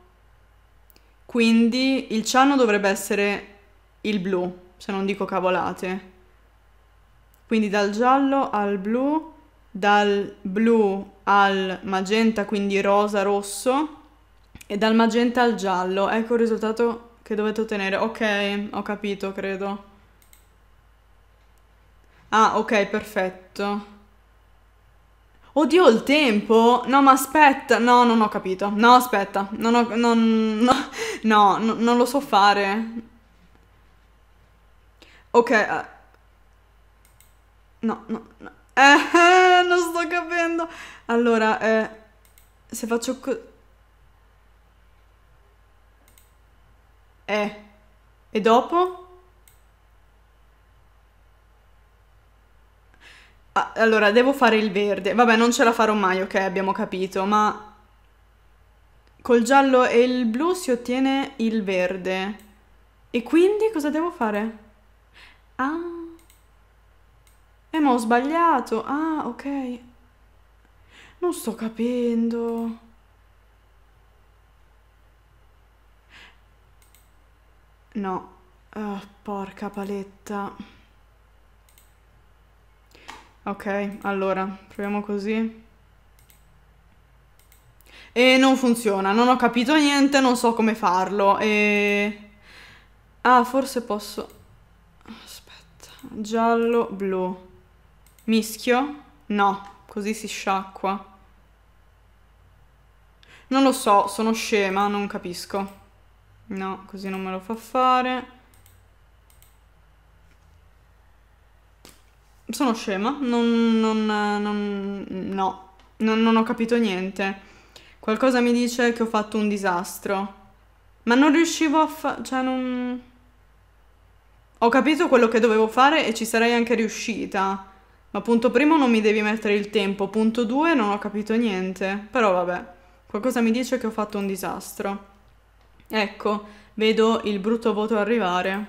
Quindi il ciano dovrebbe essere il blu, se non dico cavolate. Quindi dal giallo al blu, dal blu al magenta, quindi rosa, rosso, e dal magenta al giallo. Ecco il risultato che dovete ottenere. Ok, ho capito, credo. Ah, ok, perfetto. Oddio, il tempo? No, ma aspetta. No, non ho capito. No, aspetta. Non ho, non, no, *laughs* no, no, non lo so fare. Ok. Eh. No, no, no. *laughs* Eh, eh, non sto capendo. Allora, eh, se faccio... così... eh, e dopo? Ah, allora, devo fare il verde. Vabbè, non ce la farò mai, ok, abbiamo capito, ma... Col giallo e il blu si ottiene il verde. E quindi cosa devo fare? Ah... Eh, ma ho sbagliato. Ah, ok. Non sto capendo. No. Oh, porca paletta. Ok, allora, proviamo così. E non funziona, non ho capito niente, non so come farlo. E... Ah, forse posso... Aspetta, giallo, blu. Mischio? No, così si sciacqua. Non lo so, sono scema, non capisco. No, così non me lo fa fare. Sono scema, non, non, non no, non, non, ho capito niente. Qualcosa mi dice che ho fatto un disastro. Ma non riuscivo a fa... cioè non... Ho capito quello che dovevo fare e ci sarei anche riuscita. Ma punto primo non mi devi mettere il tempo, punto due non ho capito niente. Però vabbè. Qualcosa mi dice che ho fatto un disastro. Ecco, vedo il brutto voto arrivare.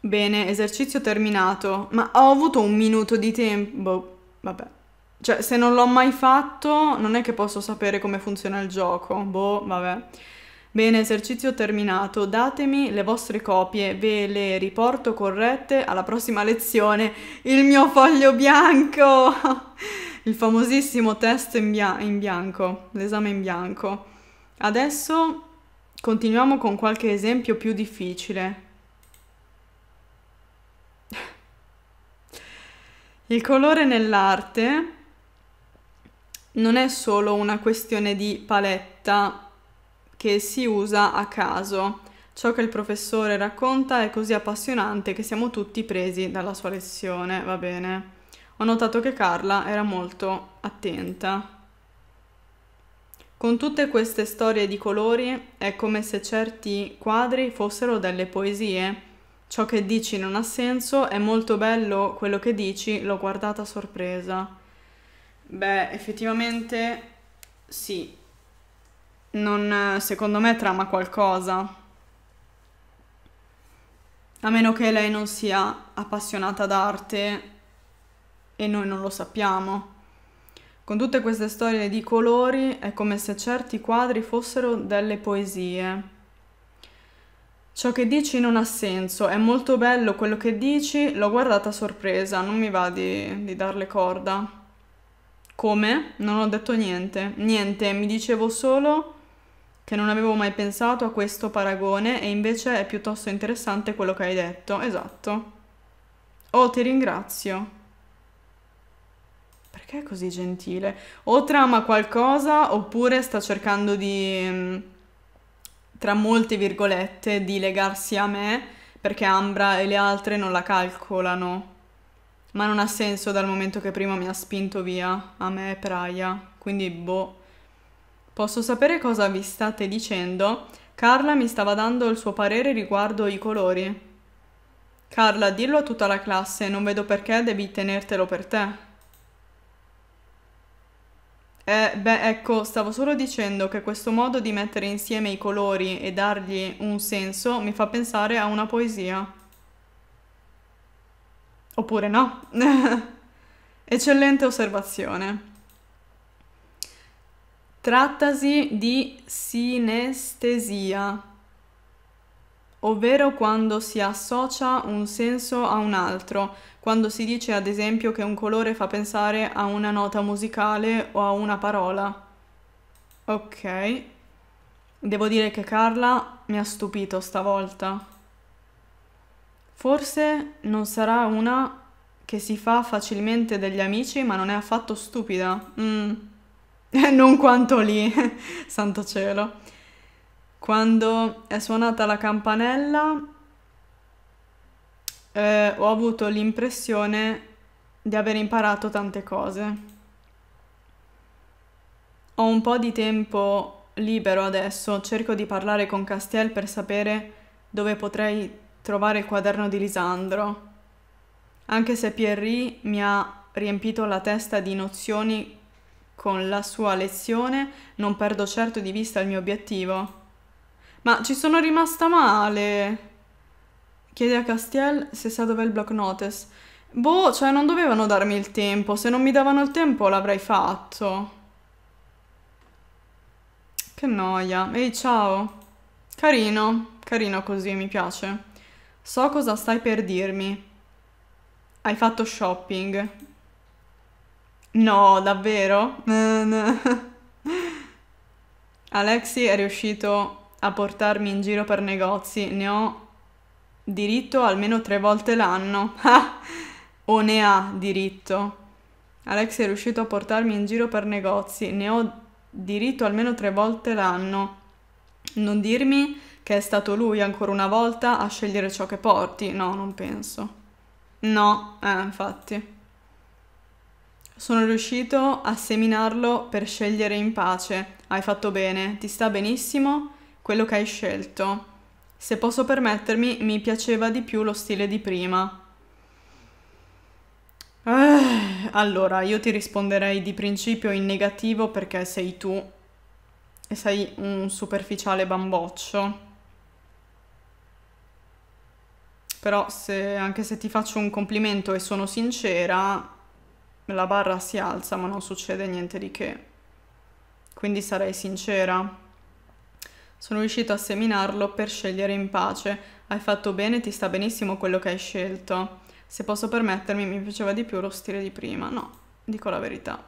Bene, esercizio terminato, ma ho avuto un minuto di tempo. Boh, Vabbè. Cioè, se non l'ho mai fatto, non è che posso sapere come funziona il gioco. Boh, vabbè. Bene, esercizio terminato. Datemi le vostre copie, ve le riporto corrette alla prossima lezione. Il mio foglio bianco! *laughs* il famosissimo test in, bia- in bianco, l'esame in bianco. Adesso continuiamo con qualche esempio più difficile. *laughs* Il colore nell'arte non è solo una questione di paletta che si usa a caso. Ciò che il professore racconta è così appassionante che siamo tutti presi dalla sua lezione, va bene? ho notato che Carla era molto attenta. Con tutte queste storie di colori è come se certi quadri fossero delle poesie. Ciò che dici non ha senso, è molto bello quello che dici, l'ho guardata sorpresa. Beh, effettivamente sì. Non, secondo me trama qualcosa. A meno che lei non sia appassionata d'arte e noi non lo sappiamo. Con tutte queste storie di colori è come se certi quadri fossero delle poesie. Ciò che dici non ha senso, è molto bello quello che dici, l'ho guardata a sorpresa, non mi va di, di darle corda. Come? Non ho detto niente. Niente, mi dicevo solo che non avevo mai pensato a questo paragone e invece è piuttosto interessante quello che hai detto. Esatto. Oh, ti ringrazio. Perché è così gentile? O trama qualcosa oppure sta cercando di, mm, tra molte virgolette, di legarsi a me perché Ambra e le altre non la calcolano. Ma non ha senso dal momento che prima mi ha spinto via, a me e Praia. Quindi, boh. Posso sapere cosa vi state dicendo? Carla mi stava dando il suo parere riguardo i colori. Carla, dillo a tutta la classe, non vedo perché devi tenertelo per te. Eh, beh, ecco, stavo solo dicendo che questo modo di mettere insieme i colori e dargli un senso mi fa pensare a una poesia. Oppure no? *laughs* Eccellente osservazione. Trattasi di sinestesia, ovvero quando si associa un senso a un altro, quando si dice ad esempio che un colore fa pensare a una nota musicale o a una parola. Ok, devo dire che Carla mi ha stupito stavolta. Forse non sarà una che si fa facilmente degli amici ma non è affatto stupida. Mm. *laughs* Eh, non quanto lì, *laughs* santo cielo. Quando è suonata la campanella eh, ho avuto l'impressione di aver imparato tante cose. Ho un po' di tempo libero adesso, cerco di parlare con Castiel per sapere dove potrei trovare il quaderno di Lisandro. Anche se Pierry mi ha riempito la testa di nozioni con la sua lezione, non perdo certo di vista il mio obiettivo. Ma ci sono rimasta male. Chiede a Castiel se sa dov'è il block notice. Boh, cioè non dovevano darmi il tempo. Se non mi davano il tempo l'avrei fatto. Che noia. Ehi, ciao. Carino. Carino così, mi piace. So cosa stai per dirmi. Hai fatto shopping. No, davvero? *laughs* Alexi è riuscito a portarmi in giro per negozi. Ne ho diritto almeno tre volte l'anno. *laughs* o ne ha diritto. Alex è riuscito a portarmi in giro per negozi. Ne ho diritto almeno tre volte l'anno. Non dirmi che è stato lui ancora una volta a scegliere ciò che porti. No, non penso. No, eh, infatti. Sono riuscito a seminarlo per scegliere in pace. Hai fatto bene, ti sta benissimo quello che hai scelto. Se posso permettermi, mi piaceva di più lo stile di prima. Eh, allora, io ti risponderei di principio in negativo perché sei tu e sei un superficiale bamboccio. Però se, anche se ti faccio un complimento e sono sincera, la barra si alza ma non succede niente di che. Quindi sarei sincera. Sono riuscito a seminarlo per scegliere in pace. Hai fatto bene, ti sta benissimo quello che hai scelto. Se posso permettermi, mi piaceva di più lo stile di prima. No, dico la verità.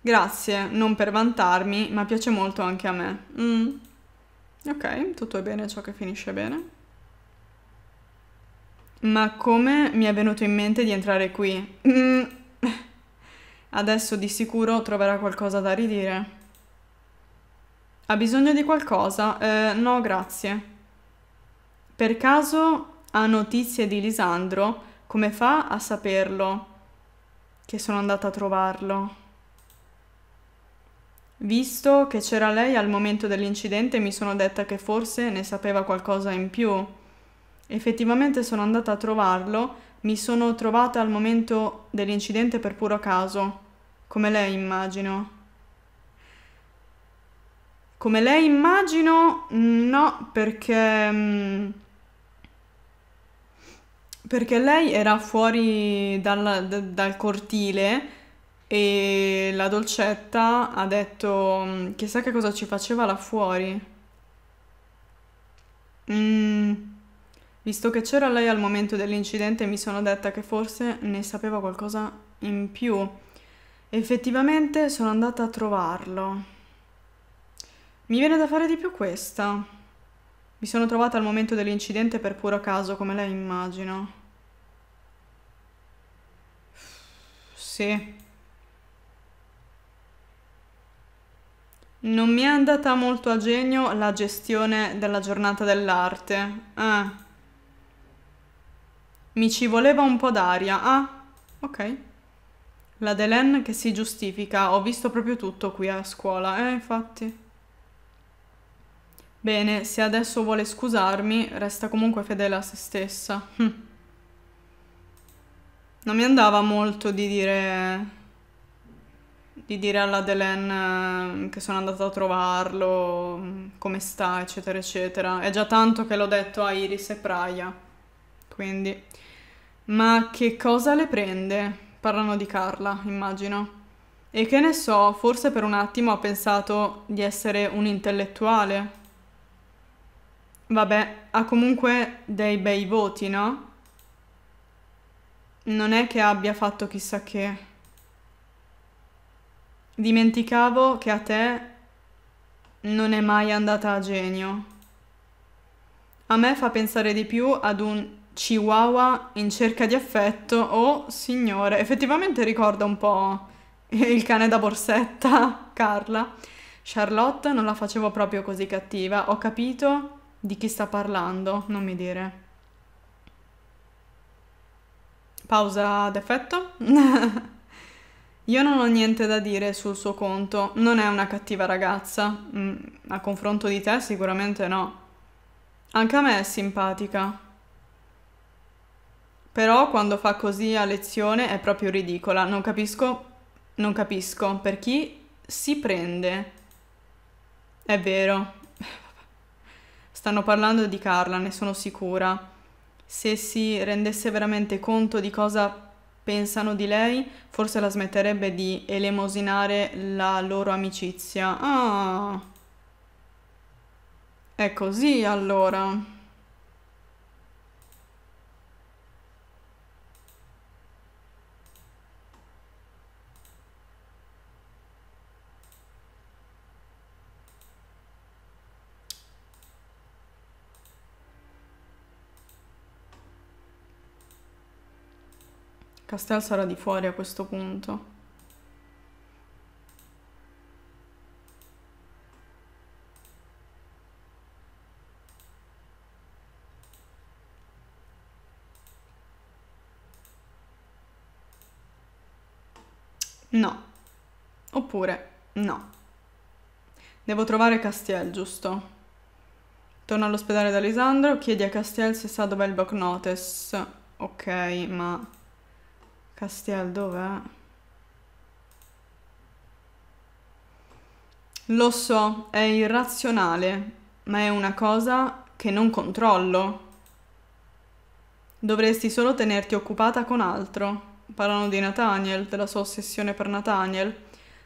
Grazie, non per vantarmi, ma piace molto anche a me. Mm. Ok, tutto è bene ciò che finisce bene. Ma come mi è venuto in mente di entrare qui? Mm. *laughs* Adesso di sicuro troverà qualcosa da ridire. Ha bisogno di qualcosa? Eh, no, grazie. Per caso ha notizie di Lisandro? Come fa a saperlo? Che sono andata a trovarlo. Visto che c'era lei al momento dell'incidente, mi sono detta che forse ne sapeva qualcosa in più. Effettivamente sono andata a trovarlo, mi sono trovata al momento dell'incidente per puro caso, come lei immagino. Come lei immagino, no, perché... Mm, perché lei era fuori dal, dal cortile e la dolcetta ha detto mm, chissà che cosa ci faceva là fuori. Mm, visto che c'era lei al momento dell'incidente mi sono detta che forse ne sapeva qualcosa in più. Effettivamente sono andata a trovarlo. Mi viene da fare di più questa. Mi sono trovata al momento dell'incidente per puro caso, come lei immagina. Sì. Non mi è andata molto a genio la gestione della giornata dell'arte. Eh. Mi ci voleva un po' d'aria. Ah, ok. La Delen che si giustifica. Ho visto proprio tutto qui a scuola. Eh, infatti. Bene, se adesso vuole scusarmi, resta comunque fedele a se stessa. Hm. Non mi andava molto di dire... di dire alla Delen eh, che sono andata a trovarlo, mm, come sta, eccetera, eccetera. È già tanto che l'ho detto a Iris e Praia. Quindi... Ma che cosa le prende? Parlano di Carla, immagino. E che ne so, forse per un attimo ha pensato di essere un intellettuale Vabbè, ha comunque dei bei voti, no? Non è che abbia fatto chissà che. Dimenticavo che a te non è mai andata a genio. A me fa pensare di più ad un chihuahua in cerca di affetto oh, signore. Effettivamente ricorda un po' il cane da borsetta, *laughs* Carla. Charlotte non la facevo proprio così cattiva, ho capito di chi sta parlando, non mi dire. Pausa d'effetto. *laughs* Io non ho niente da dire sul suo conto, non è una cattiva ragazza, mm, a confronto di te sicuramente no. Anche a me è simpatica. Però quando fa così a lezione è proprio ridicola, non capisco, non capisco per chi si prende. È vero, Stanno parlando di Carla, ne sono sicura. Se si rendesse veramente conto di cosa pensano di lei, forse la smetterebbe di elemosinare la loro amicizia. Ah. È così allora. Castel sarà di fuori a questo punto. No. Oppure no. Devo trovare Castiel, giusto? Torno all'ospedale da Lisandro, chiedi a Castiel se sa dov'è il Bognotes. Ok, ma... Castiel dov'è? Lo so, è irrazionale, ma è una cosa che non controllo. Dovresti solo tenerti occupata con altro. Parlano di Nathaniel, della sua ossessione per Nathaniel.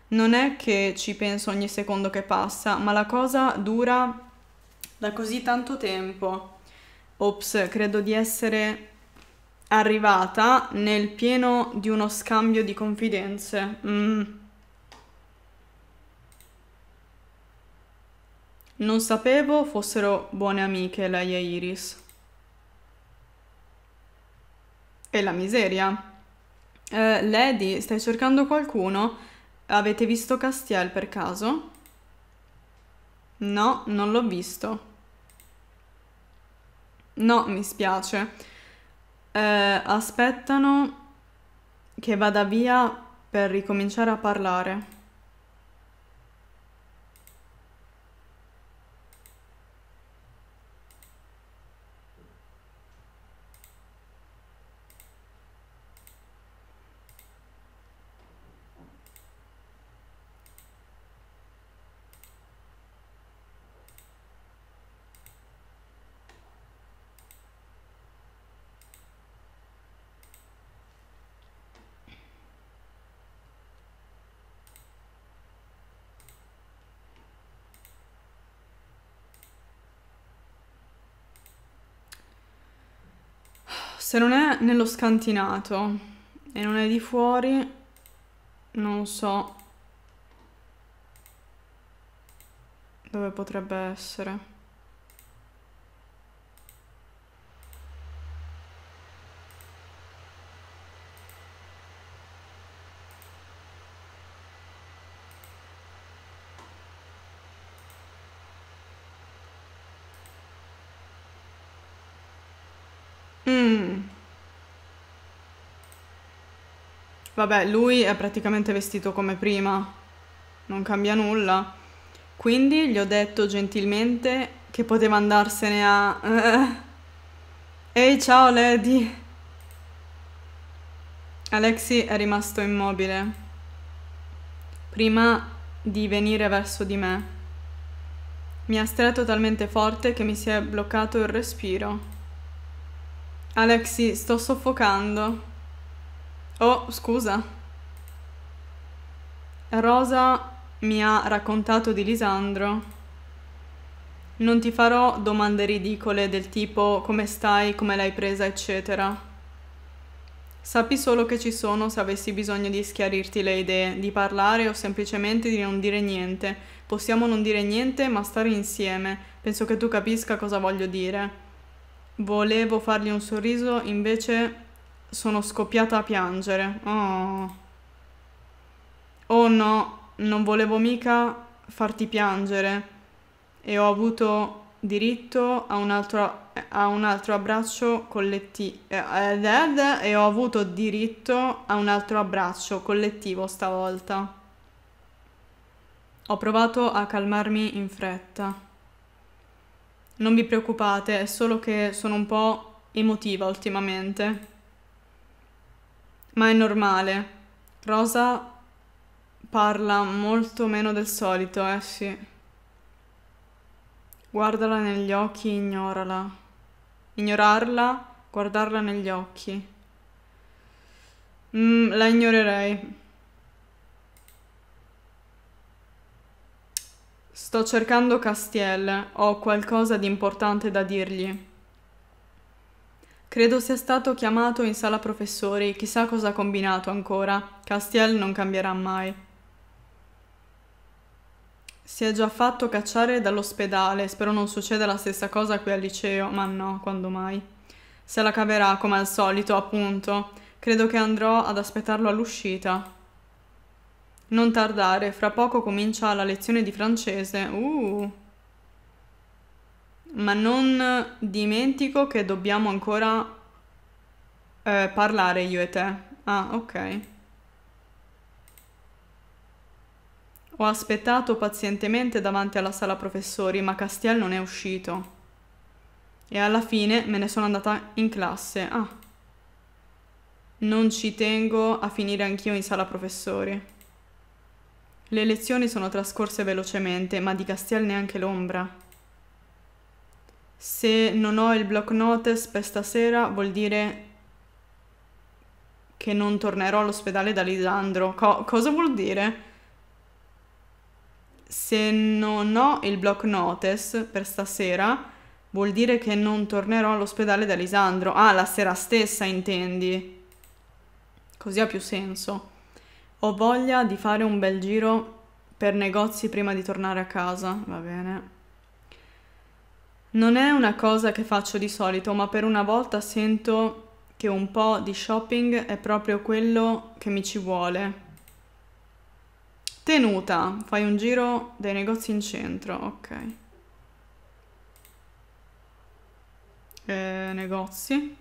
Non è che ci penso ogni secondo che passa, ma la cosa dura da così tanto tempo. Ops, credo di essere arrivata nel pieno di uno scambio di confidenze. Mm. Non sapevo fossero buone amiche lei e Iris. E la miseria. Eh, Lady, stai cercando qualcuno? Avete visto Castiel per caso? No, non l'ho visto. No, mi spiace eh, aspettano che vada via per ricominciare a parlare. nello scantinato e non è di fuori, non so dove potrebbe essere. Mm. Vabbè, lui è praticamente vestito come prima, non cambia nulla. Quindi gli ho detto gentilmente che poteva andarsene a... Eh, eh. Ehi, ciao Lady! Alexi è rimasto immobile, prima di venire verso di me. Mi ha stretto talmente forte che mi si è bloccato il respiro. Alexi, sto soffocando. Oh, scusa. Rosa mi ha raccontato di Lisandro. Non ti farò domande ridicole del tipo come stai, come l'hai presa, eccetera. Sappi solo che ci sono se avessi bisogno di schiarirti le idee, di parlare o semplicemente di non dire niente. Possiamo non dire niente, ma stare insieme. Penso che tu capisca cosa voglio dire. Volevo fargli un sorriso, invece sono scoppiata a piangere. Oh. Oh no, non volevo mica farti piangere. E ho avuto diritto a un altro, a un altro abbraccio collettivo. E ho avuto diritto a un altro abbraccio collettivo stavolta. Ho provato a calmarmi in fretta. Non vi preoccupate, è solo che sono un po' emotiva ultimamente ma è normale. Rosa parla molto meno del solito, eh sì. Guardala negli occhi, ignorala. Ignorarla, guardarla negli occhi. Mm, la ignorerei. Sto cercando Castiel, ho qualcosa di importante da dirgli. Credo sia stato chiamato in sala professori, chissà cosa ha combinato ancora. Castiel non cambierà mai. Si è già fatto cacciare dall'ospedale, spero non succeda la stessa cosa qui al liceo, ma no, quando mai. Se la caverà, come al solito, appunto. Credo che andrò ad aspettarlo all'uscita. Non tardare, fra poco comincia la lezione di francese. Uh! ma non dimentico che dobbiamo ancora eh, parlare io e te. Ah, ok. Ho aspettato pazientemente davanti alla sala professori, ma Castiel non è uscito. E alla fine me ne sono andata in classe. Ah. Non ci tengo a finire anch'io in sala professori. Le lezioni sono trascorse velocemente, ma di Castiel neanche l'ombra. Se non ho il block notice per stasera vuol dire che non tornerò all'ospedale da Lisandro. Co cosa vuol dire? Se non ho il block notice per stasera vuol dire che non tornerò all'ospedale da Lisandro. Ah, la sera stessa intendi. Così ha più senso. Ho voglia di fare un bel giro per negozi prima di tornare a casa. Va bene. Non è una cosa che faccio di solito, ma per una volta sento che un po' di shopping è proprio quello che mi ci vuole. Tenuta, fai un giro dei negozi in centro, ok. Eh, negozi.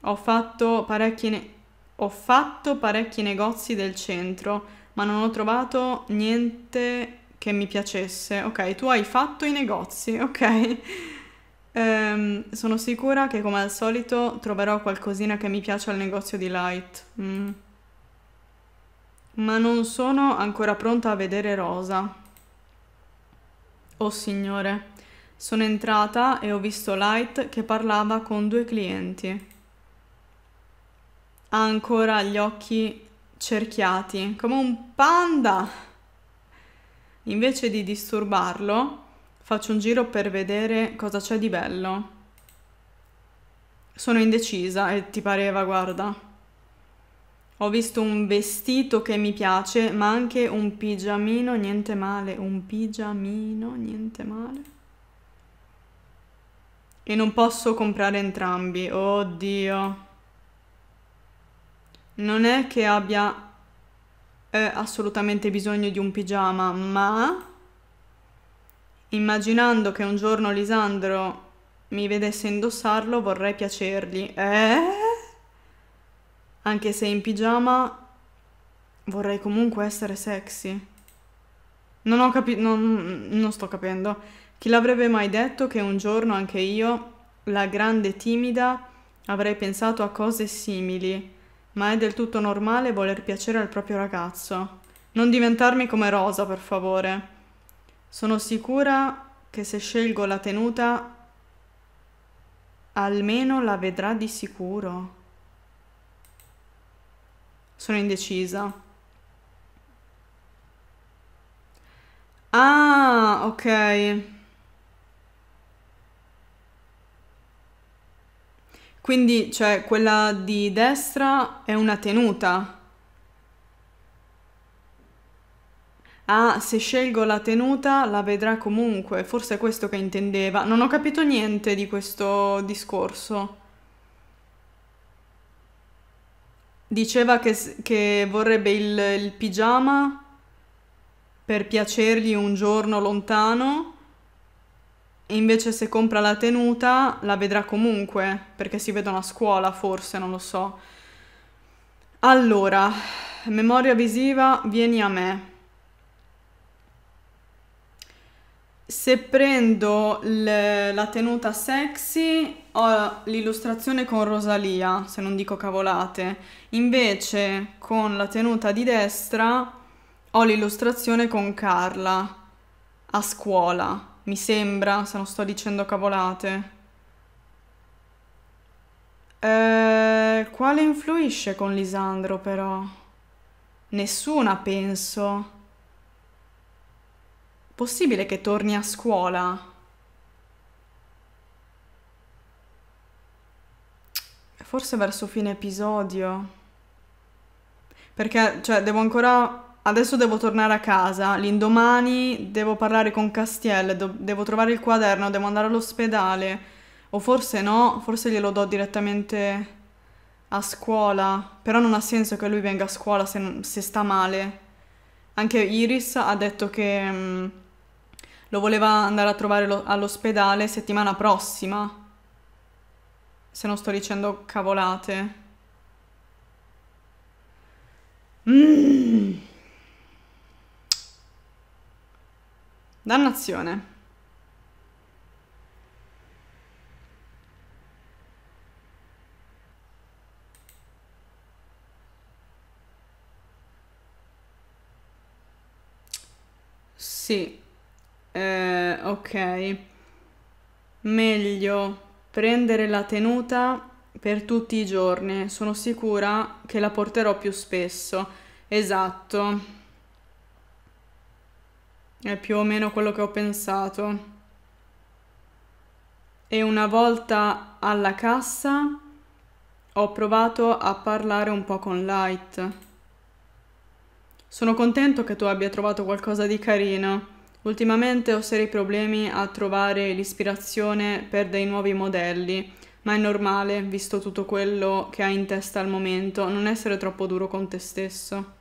Ho fatto, parecchi ne ho fatto parecchi negozi del centro, ma non ho trovato niente che mi piacesse. Ok, tu hai fatto i negozi, *laughs* ok. Ehm, sono sicura che come al solito troverò qualcosina che mi piace al negozio di Light. Mm. Ma non sono ancora pronta a vedere Rosa. Oh signore, sono entrata e ho visto Light che parlava con due clienti. Ha ancora gli occhi cerchiati, come un panda invece di disturbarlo, faccio un giro per vedere cosa c'è di bello. Sono indecisa e ti pareva, guarda. Ho visto un vestito che mi piace, ma anche un pigiamino, niente male. Un pigiamino, niente male. E non posso comprare entrambi, oddio. Non è che abbia eh, assolutamente bisogno di un pigiama, ma immaginando che un giorno Lisandro mi vedesse indossarlo vorrei piacergli. Eh? Anche se in pigiama vorrei comunque essere sexy. Non ho capito, non, non sto capendo. Chi l'avrebbe mai detto che un giorno anche io, la grande timida, avrei pensato a cose simili? ma è del tutto normale voler piacere al proprio ragazzo. Non diventarmi come Rosa, per favore. Sono sicura che se scelgo la tenuta, almeno la vedrà di sicuro. Sono indecisa. Ah, ok. Quindi, cioè, quella di destra è una tenuta. Ah, se scelgo la tenuta la vedrà comunque, forse è questo che intendeva. Non ho capito niente di questo discorso. Diceva che, che vorrebbe il, il pigiama per piacergli un giorno lontano invece se compra la tenuta la vedrà comunque, perché si vedono a scuola forse, non lo so. Allora, memoria visiva, vieni a me. Se prendo le, la tenuta sexy ho l'illustrazione con Rosalia, se non dico cavolate. Invece con la tenuta di destra ho l'illustrazione con Carla a scuola mi sembra, se non sto dicendo cavolate. Eh, quale influisce con Lisandro però? Nessuna, penso. Possibile che torni a scuola? Forse verso fine episodio. Perché, cioè, devo ancora Adesso devo tornare a casa, l'indomani devo parlare con Castiel, devo trovare il quaderno, devo andare all'ospedale. O forse no, forse glielo do direttamente a scuola. Però non ha senso che lui venga a scuola se, se sta male. Anche Iris ha detto che mh, mm, lo voleva andare a trovare all'ospedale settimana prossima. Se non sto dicendo cavolate. Mmm. Dannazione. Sì, eh, ok. Meglio prendere la tenuta per tutti i giorni. Sono sicura che la porterò più spesso. Esatto. È più o meno quello che ho pensato. E una volta alla cassa ho provato a parlare un po' con Light. Sono contento che tu abbia trovato qualcosa di carino. Ultimamente ho seri problemi a trovare l'ispirazione per dei nuovi modelli, ma è normale, visto tutto quello che hai in testa al momento, non essere troppo duro con te stesso.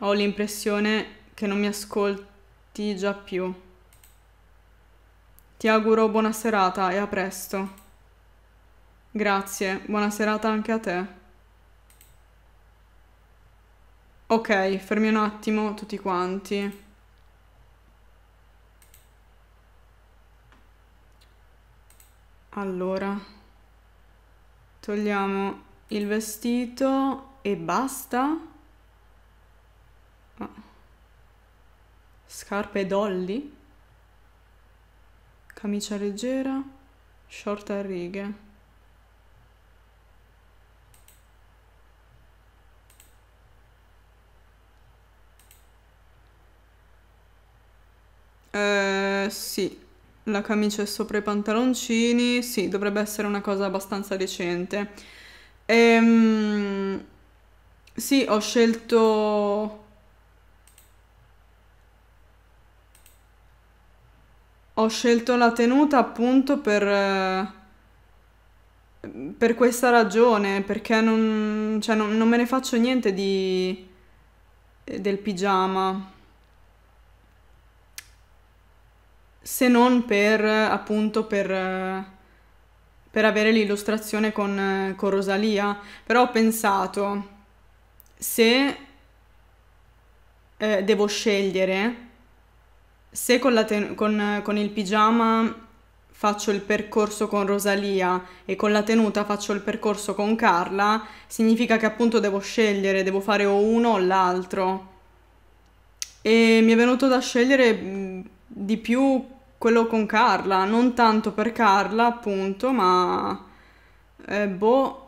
Ho l'impressione che non mi ascolti già più. Ti auguro buona serata e a presto. Grazie, buona serata anche a te. Ok, fermi un attimo tutti quanti. Allora, togliamo il vestito e basta. Ah. Scarpe Dolly? Camicia leggera? Short a righe? Eh, sì, la camicia è sopra i pantaloncini, sì, dovrebbe essere una cosa abbastanza decente. Ehm, sì, ho scelto Ho scelto la tenuta appunto per, eh, per questa ragione, perché non, cioè non, non me ne faccio niente di, eh, del pigiama. Se non per appunto per, eh, per avere l'illustrazione con, con Rosalia. Però ho pensato, se eh, devo scegliere se con, ten- con, con il pigiama faccio il percorso con Rosalia e con la tenuta faccio il percorso con Carla, significa che appunto devo scegliere, devo fare o uno o l'altro. E mi è venuto da scegliere di più quello con Carla, non tanto per Carla appunto, ma eh, boh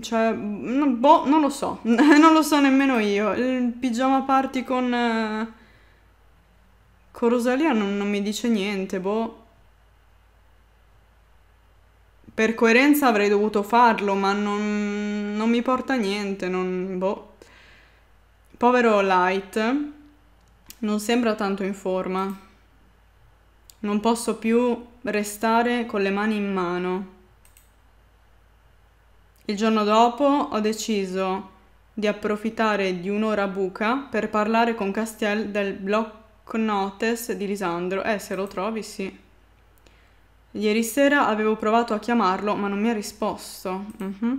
cioè, boh, non lo so, *laughs* non lo so nemmeno io. Il pigiama party con eh, con non, non mi dice niente, boh. Per coerenza avrei dovuto farlo, ma non, non mi porta niente, non, boh. Povero Light, non sembra tanto in forma. Non posso più restare con le mani in mano. Il giorno dopo ho deciso di approfittare di un'ora buca per parlare con Castiel del blocco Cnotes di Lisandro. Eh, se lo trovi, sì. Ieri sera avevo provato a chiamarlo, ma non mi ha risposto. Uh mhm. -huh.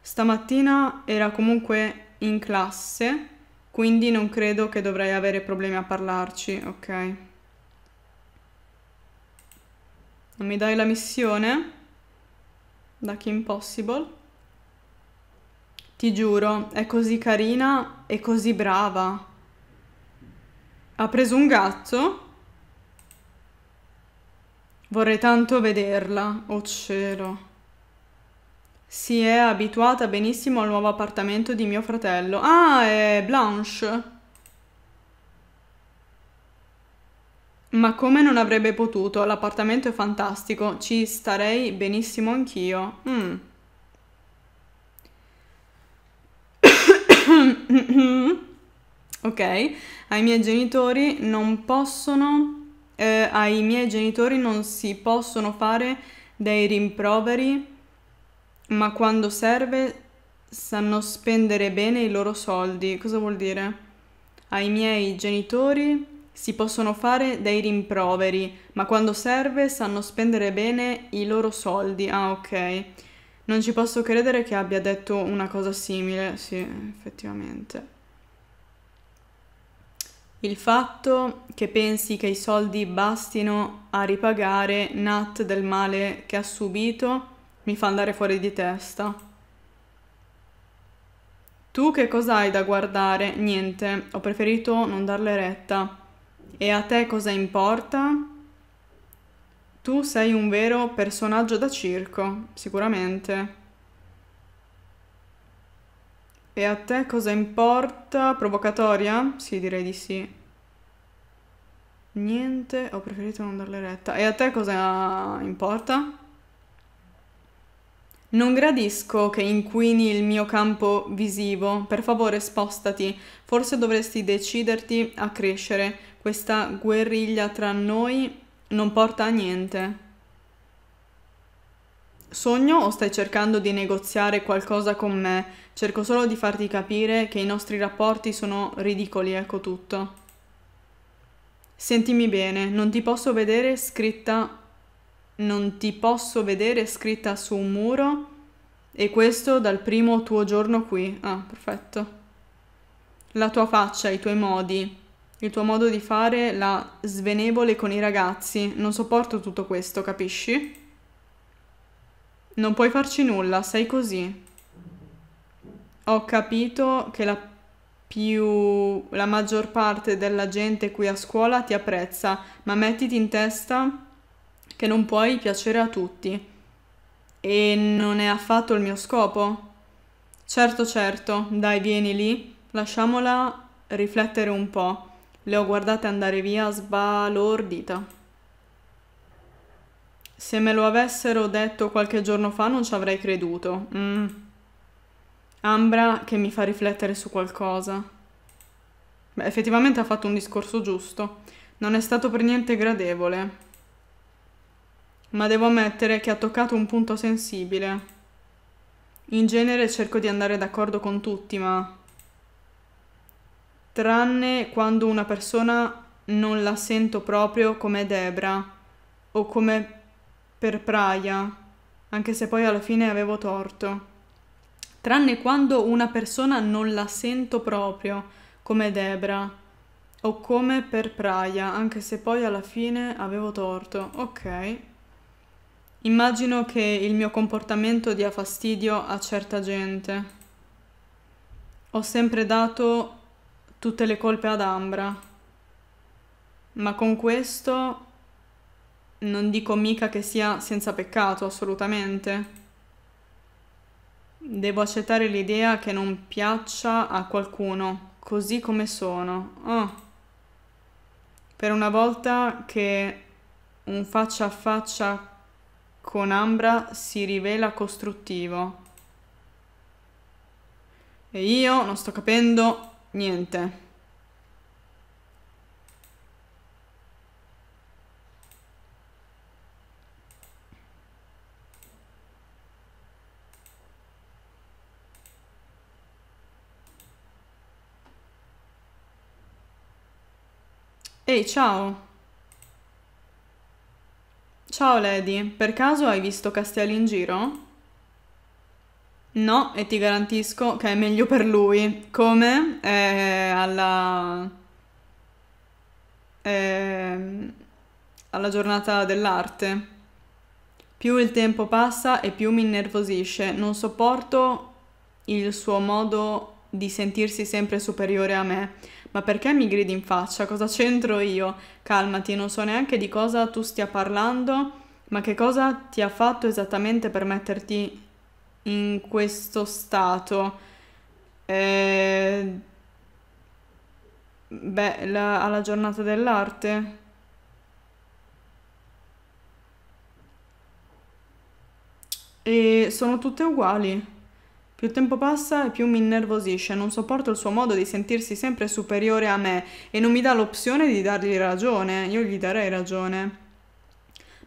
Stamattina era comunque in classe, quindi non credo che dovrei avere problemi a parlarci, ok? Non mi dai la missione? Da Kim Possible? Ti giuro, è così carina e così brava. Ha preso un gatto? Vorrei tanto vederla, oh cielo. Si è abituata benissimo al nuovo appartamento di mio fratello. Ah, è Blanche. Ma come non avrebbe potuto? L'appartamento è fantastico, ci starei benissimo anch'io. Mm ok? Ai miei genitori non possono, eh, ai miei genitori non si possono fare dei rimproveri, ma quando serve sanno spendere bene i loro soldi. Cosa vuol dire? Ai miei genitori si possono fare dei rimproveri, ma quando serve sanno spendere bene i loro soldi. Ah, ok. Non ci posso credere che abbia detto una cosa simile. Sì, effettivamente. Il fatto che pensi che i soldi bastino a ripagare Nat del male che ha subito mi fa andare fuori di testa. Tu che cosa hai da guardare? Niente, ho preferito non darle retta. E a te cosa importa? Tu sei un vero personaggio da circo, sicuramente. E a te cosa importa? Provocatoria? Sì, direi di sì. Niente, ho preferito non darle retta. E a te cosa importa? Non gradisco che inquini il mio campo visivo, per favore spostati, forse dovresti deciderti a crescere, questa guerriglia tra noi non porta a niente. Sogno o stai cercando di negoziare qualcosa con me? Cerco solo di farti capire che i nostri rapporti sono ridicoli, ecco tutto. Sentimi bene, non ti posso vedere scritta non ti posso vedere scritta su un muro e questo dal primo tuo giorno qui. Ah, perfetto. La tua faccia, i tuoi modi, il tuo modo di fare, la svenevole con i ragazzi. Non sopporto tutto questo, capisci? Non puoi farci nulla, sei così. Ho capito che la più... la maggior parte della gente qui a scuola ti apprezza, ma mettiti in testa che non puoi piacere a tutti. E non è affatto il mio scopo. Certo, certo, dai, vieni lì, lasciamola riflettere un po'. Le ho guardate andare via sbalordita. Se me lo avessero detto qualche giorno fa non ci avrei creduto. Mm. Ambra che mi fa riflettere su qualcosa. Beh, effettivamente ha fatto un discorso giusto. Non è stato per niente gradevole. Ma devo ammettere che ha toccato un punto sensibile. In genere cerco di andare d'accordo con tutti, ma... Tranne quando una persona non la sento proprio come Debra o come per Praia, anche se poi alla fine avevo torto. Tranne quando una persona non la sento proprio, come Debra, o come per Praia, anche se poi alla fine avevo torto. Ok. Immagino che il mio comportamento dia fastidio a certa gente. Ho sempre dato tutte le colpe ad Ambra, ma con questo non dico mica che sia senza peccato, assolutamente. Devo accettare l'idea che non piaccia a qualcuno, così come sono. Oh. Per una volta che un faccia a faccia con Ambra si rivela costruttivo. E io non sto capendo niente. Ehi, ciao! Ciao Lady, per caso hai visto Castelli in giro? No, e ti garantisco che è meglio per lui. Come? Eh, alla... Eh, alla giornata dell'arte. Più il tempo passa e più mi innervosisce. Non sopporto il suo modo di sentirsi sempre superiore a me. Ma perché mi gridi in faccia? Cosa c'entro io? Calmati, non so neanche di cosa tu stia parlando, ma che cosa ti ha fatto esattamente per metterti in questo stato? Eh... Beh, la, alla giornata dell'arte? E sono tutte uguali. Più tempo passa e più mi innervosisce, non sopporto il suo modo di sentirsi sempre superiore a me e non mi dà l'opzione di dargli ragione, io gli darei ragione.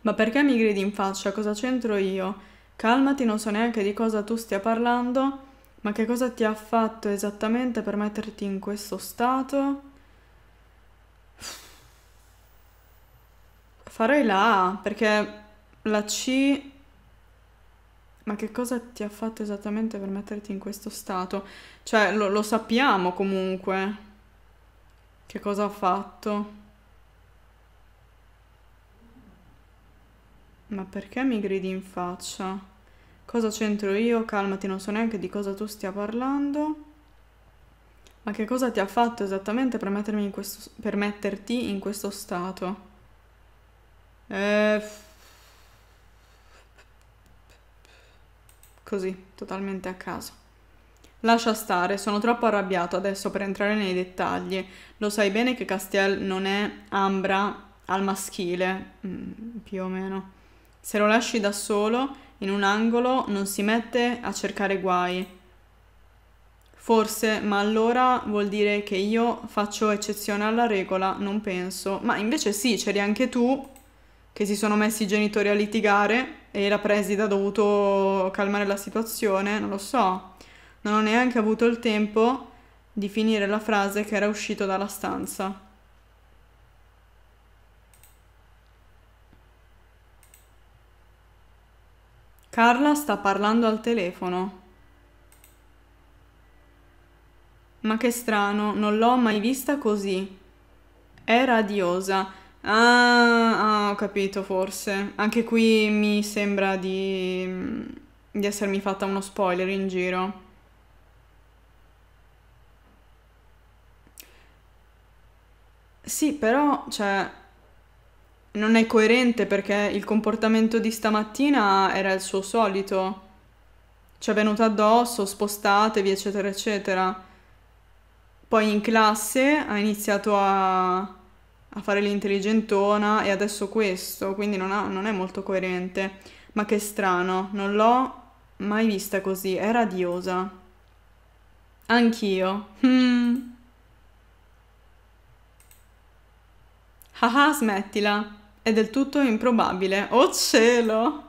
Ma perché mi gridi in faccia? Cosa c'entro io? Calmati, non so neanche di cosa tu stia parlando, ma che cosa ti ha fatto esattamente per metterti in questo stato? Farei la A perché la C ma che cosa ti ha fatto esattamente per metterti in questo stato? Cioè, lo, lo sappiamo comunque. Che cosa ha fatto? Ma perché mi gridi in faccia? Cosa c'entro io? Calmati, non so neanche di cosa tu stia parlando. Ma che cosa ti ha fatto esattamente per, in questo, per metterti in questo stato? Eh... Così, totalmente a caso. Lascia stare, sono troppo arrabbiato adesso per entrare nei dettagli. Lo sai bene che Castiel non è Ambra al maschile, mm, più o meno. Se lo lasci da solo, in un angolo, non si mette a cercare guai. Forse, ma allora vuol dire che io faccio eccezione alla regola, non penso. Ma invece sì, c'eri anche tu che si sono messi i genitori a litigare e la preside ha dovuto calmare la situazione, non lo so. Non ho neanche avuto il tempo di finire la frase che era uscito dalla stanza. Carla sta parlando al telefono. Ma che strano, non l'ho mai vista così. Era adiosa Ah, ah, ho capito forse. Anche qui mi sembra di, di essermi fatta uno spoiler in giro. Sì, però, cioè, non è coerente perché il comportamento di stamattina era il suo solito. Ci è venuto addosso, spostatevi, eccetera, eccetera. Poi in classe ha iniziato a a fare l'intelligentona e adesso questo, quindi non, ha, non è molto coerente. Ma che strano, non l'ho mai vista così, è radiosa. Anch'io. Hmm. Haha, smettila. È del tutto improbabile. Oh cielo!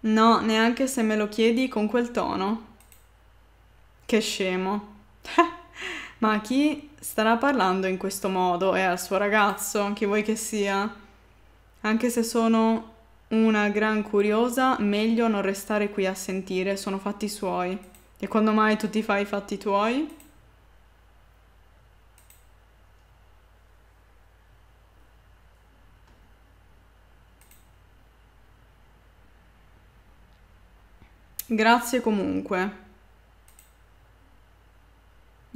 No, neanche se me lo chiedi con quel tono. Che scemo. *laughs* Ma chi starà parlando in questo modo e al suo ragazzo, chi vuoi che sia? Anche se sono una gran curiosa, meglio non restare qui a sentire, sono fatti suoi. E quando mai tu ti fai i fatti tuoi? Grazie comunque.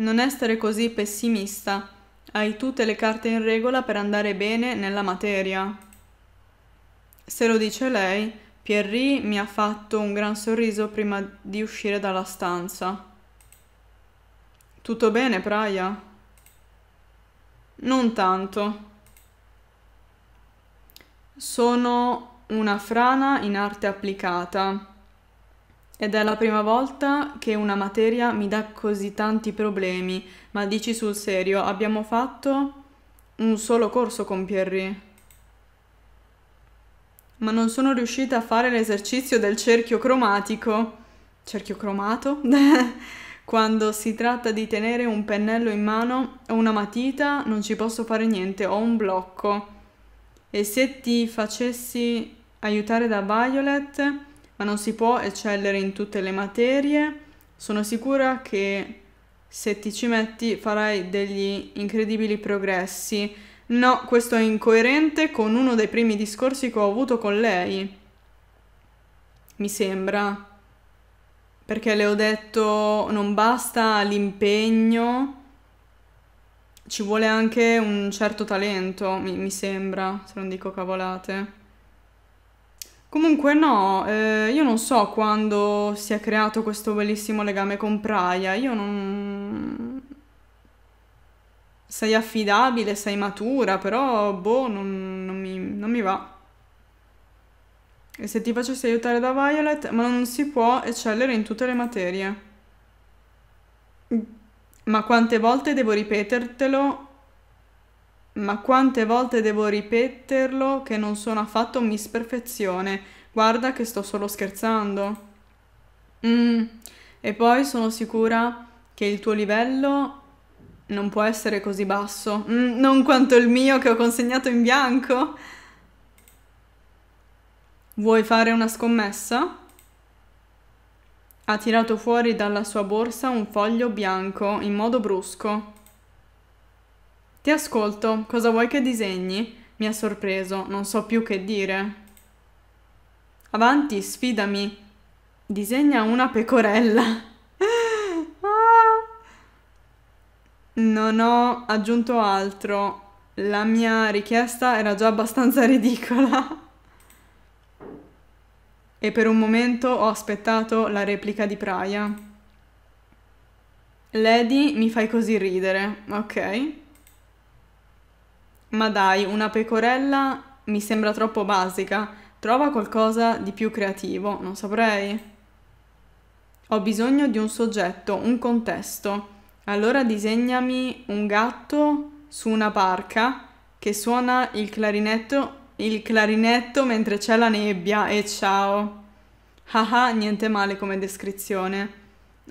Non essere così pessimista. Hai tutte le carte in regola per andare bene nella materia. Se lo dice lei, Pierry mi ha fatto un gran sorriso prima di uscire dalla stanza. Tutto bene, Praia? Non tanto. Sono una frana in arte applicata. Ed è la prima volta che una materia mi dà così tanti problemi, ma dici sul serio, abbiamo fatto un solo corso con Pierry. Ma non sono riuscita a fare l'esercizio del cerchio cromatico, cerchio cromato, *laughs* quando si tratta di tenere un pennello in mano o una matita non ci posso fare niente, ho un blocco. E se ti facessi aiutare da Violet ma non si può eccellere in tutte le materie. Sono sicura che se ti ci metti farai degli incredibili progressi. No, questo è incoerente con uno dei primi discorsi che ho avuto con lei. Mi sembra. Perché le ho detto non basta l'impegno, ci vuole anche un certo talento, mi, mi sembra, se non dico cavolate. Comunque no, eh, io non so quando si è creato questo bellissimo legame con Praia, io non... Sei affidabile, sei matura, però boh, non, non, mi, non mi va. E se ti facessi aiutare da Violet, ma non si può eccellere in tutte le materie. Ma quante volte devo ripetertelo ma quante volte devo ripeterlo che non sono affatto Miss Perfezione? Guarda che sto solo scherzando. Mm. E poi sono sicura che il tuo livello non può essere così basso. Mm, non quanto il mio che ho consegnato in bianco. Vuoi fare una scommessa? Ha tirato fuori dalla sua borsa un foglio bianco in modo brusco. Ti ascolto, cosa vuoi che disegni? Mi ha sorpreso, non so più che dire. Avanti, sfidami. Disegna una pecorella. *laughs* Ah! non ho aggiunto altro. La mia richiesta era già abbastanza *laughs* ridicola. e per un momento ho aspettato la replica di Praia. Lady, mi fai così ridere, ok? Ma dai, una pecorella mi sembra troppo basica. Trova qualcosa di più creativo, non saprei. Ho bisogno di un soggetto, un contesto. Allora disegnami un gatto su una parca che suona il clarinetto, il clarinetto mentre c'è la nebbia e ciao. Haha, ah, niente male come descrizione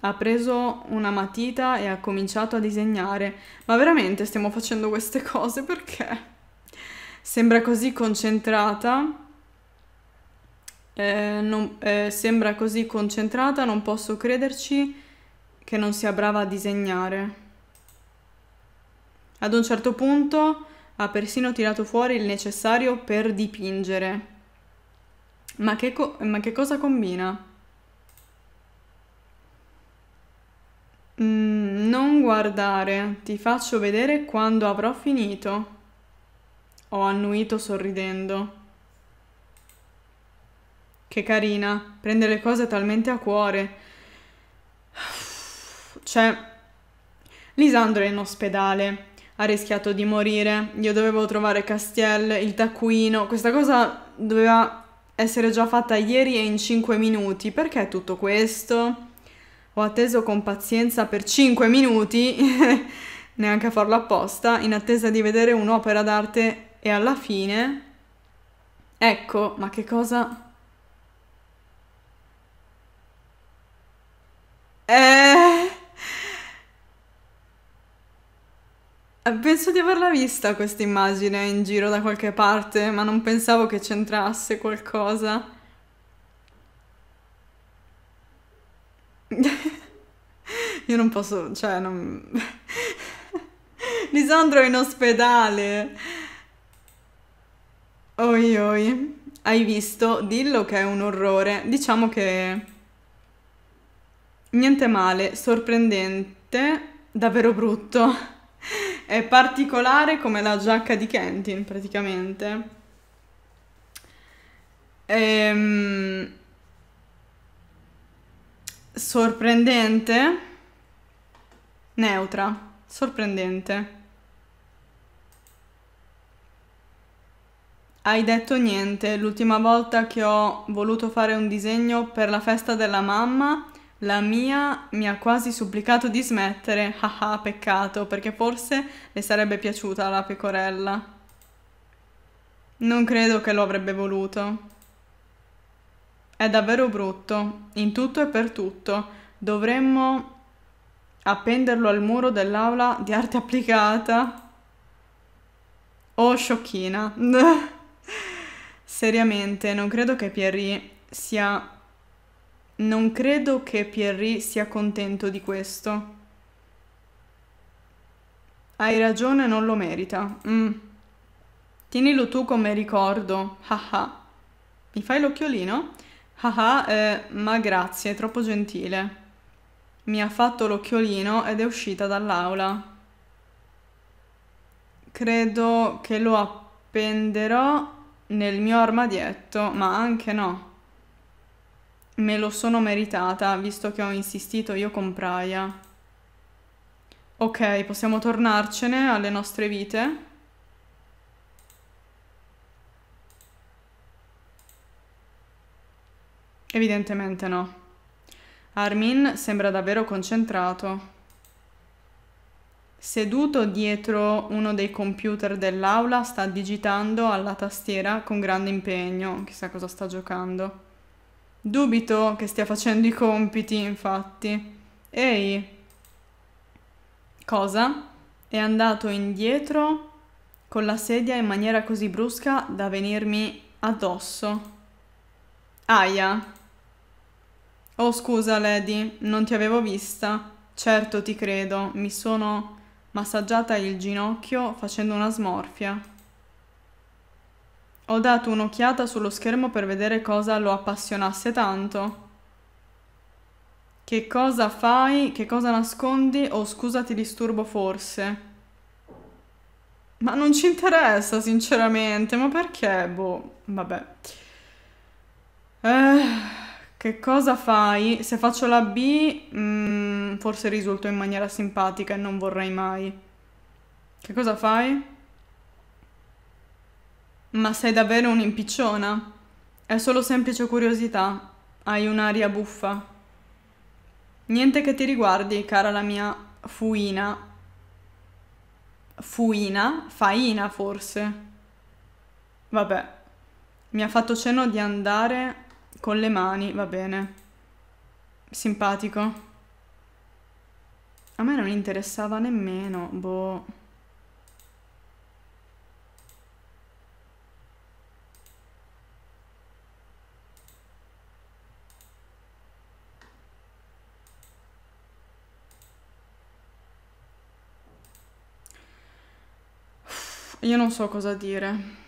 ha preso una matita e ha cominciato a disegnare. Ma veramente stiamo facendo queste cose perché? Sembra così concentrata. Eh, non, eh, sembra così concentrata, non posso crederci che non sia brava a disegnare. Ad un certo punto ha persino tirato fuori il necessario per dipingere. Ma che, co ma che cosa combina? Mm, non guardare, ti faccio vedere quando avrò finito. Ho annuito sorridendo. Che carina, prende le cose talmente a cuore. Cioè, Lisandro è in ospedale, ha rischiato di morire, io dovevo trovare Castiel, il taccuino, questa cosa doveva essere già fatta ieri e in 5 minuti, perché tutto questo? Ho atteso con pazienza per 5 minuti, *laughs* neanche a farlo apposta, in attesa di vedere un'opera d'arte e alla fine... Ecco, ma che cosa... Eh... Penso di averla vista questa immagine in giro da qualche parte, ma non pensavo che c'entrasse qualcosa. *laughs* Io non posso, cioè, non... *laughs* Lisandro è in ospedale. Oi oi. Hai visto? Dillo che è un orrore. Diciamo che... Niente male, sorprendente, davvero brutto. È particolare come la giacca di Kentin, praticamente. Ehm... Sorprendente? Neutra, sorprendente. Hai detto niente, l'ultima volta che ho voluto fare un disegno per la festa della mamma, la mia mi ha quasi supplicato di smettere, *laughs* haha, peccato, perché forse le sarebbe piaciuta la pecorella. Non credo che lo avrebbe voluto. È davvero brutto, in tutto e per tutto. Dovremmo appenderlo al muro dell'aula di arte applicata. Oh, sciocchina. *laughs* Seriamente, non credo che Pierry sia... Non credo che Pierry sia contento di questo. Hai ragione, non lo merita. Mm. Tienilo tu come ricordo. Haha. Mi fai l'occhiolino? Haha, eh, ma grazie, è troppo gentile mi ha fatto l'occhiolino ed è uscita dall'aula. Credo che lo appenderò nel mio armadietto, ma anche no. Me lo sono meritata, visto che ho insistito io con Praia. Ok, possiamo tornarcene alle nostre vite. Evidentemente no. Armin sembra davvero concentrato. Seduto dietro uno dei computer dell'aula, sta digitando alla tastiera con grande impegno, chissà cosa sta giocando. Dubito che stia facendo i compiti, infatti. Ehi. Cosa? È andato indietro con la sedia in maniera così brusca da venirmi addosso. Aia. Oh scusa, Lady, non ti avevo vista. Certo, ti credo, mi sono massaggiata il ginocchio facendo una smorfia. Ho dato un'occhiata sullo schermo per vedere cosa lo appassionasse tanto. Che cosa fai? Che cosa nascondi? Oh scusa, ti disturbo forse. Ma non ci interessa, sinceramente, ma perché? Boh, vabbè. Eh... Che cosa fai? Se faccio la B, mm, forse risulto in maniera simpatica e non vorrei mai. Che cosa fai? Ma sei davvero un'impicciona? È solo semplice curiosità. Hai un'aria buffa. Niente che ti riguardi, cara la mia fuina. Fuina? Faina, forse. Vabbè. Mi ha fatto cenno di andare con le mani, va bene. Simpatico. A me non interessava nemmeno, boh. Io non so cosa dire.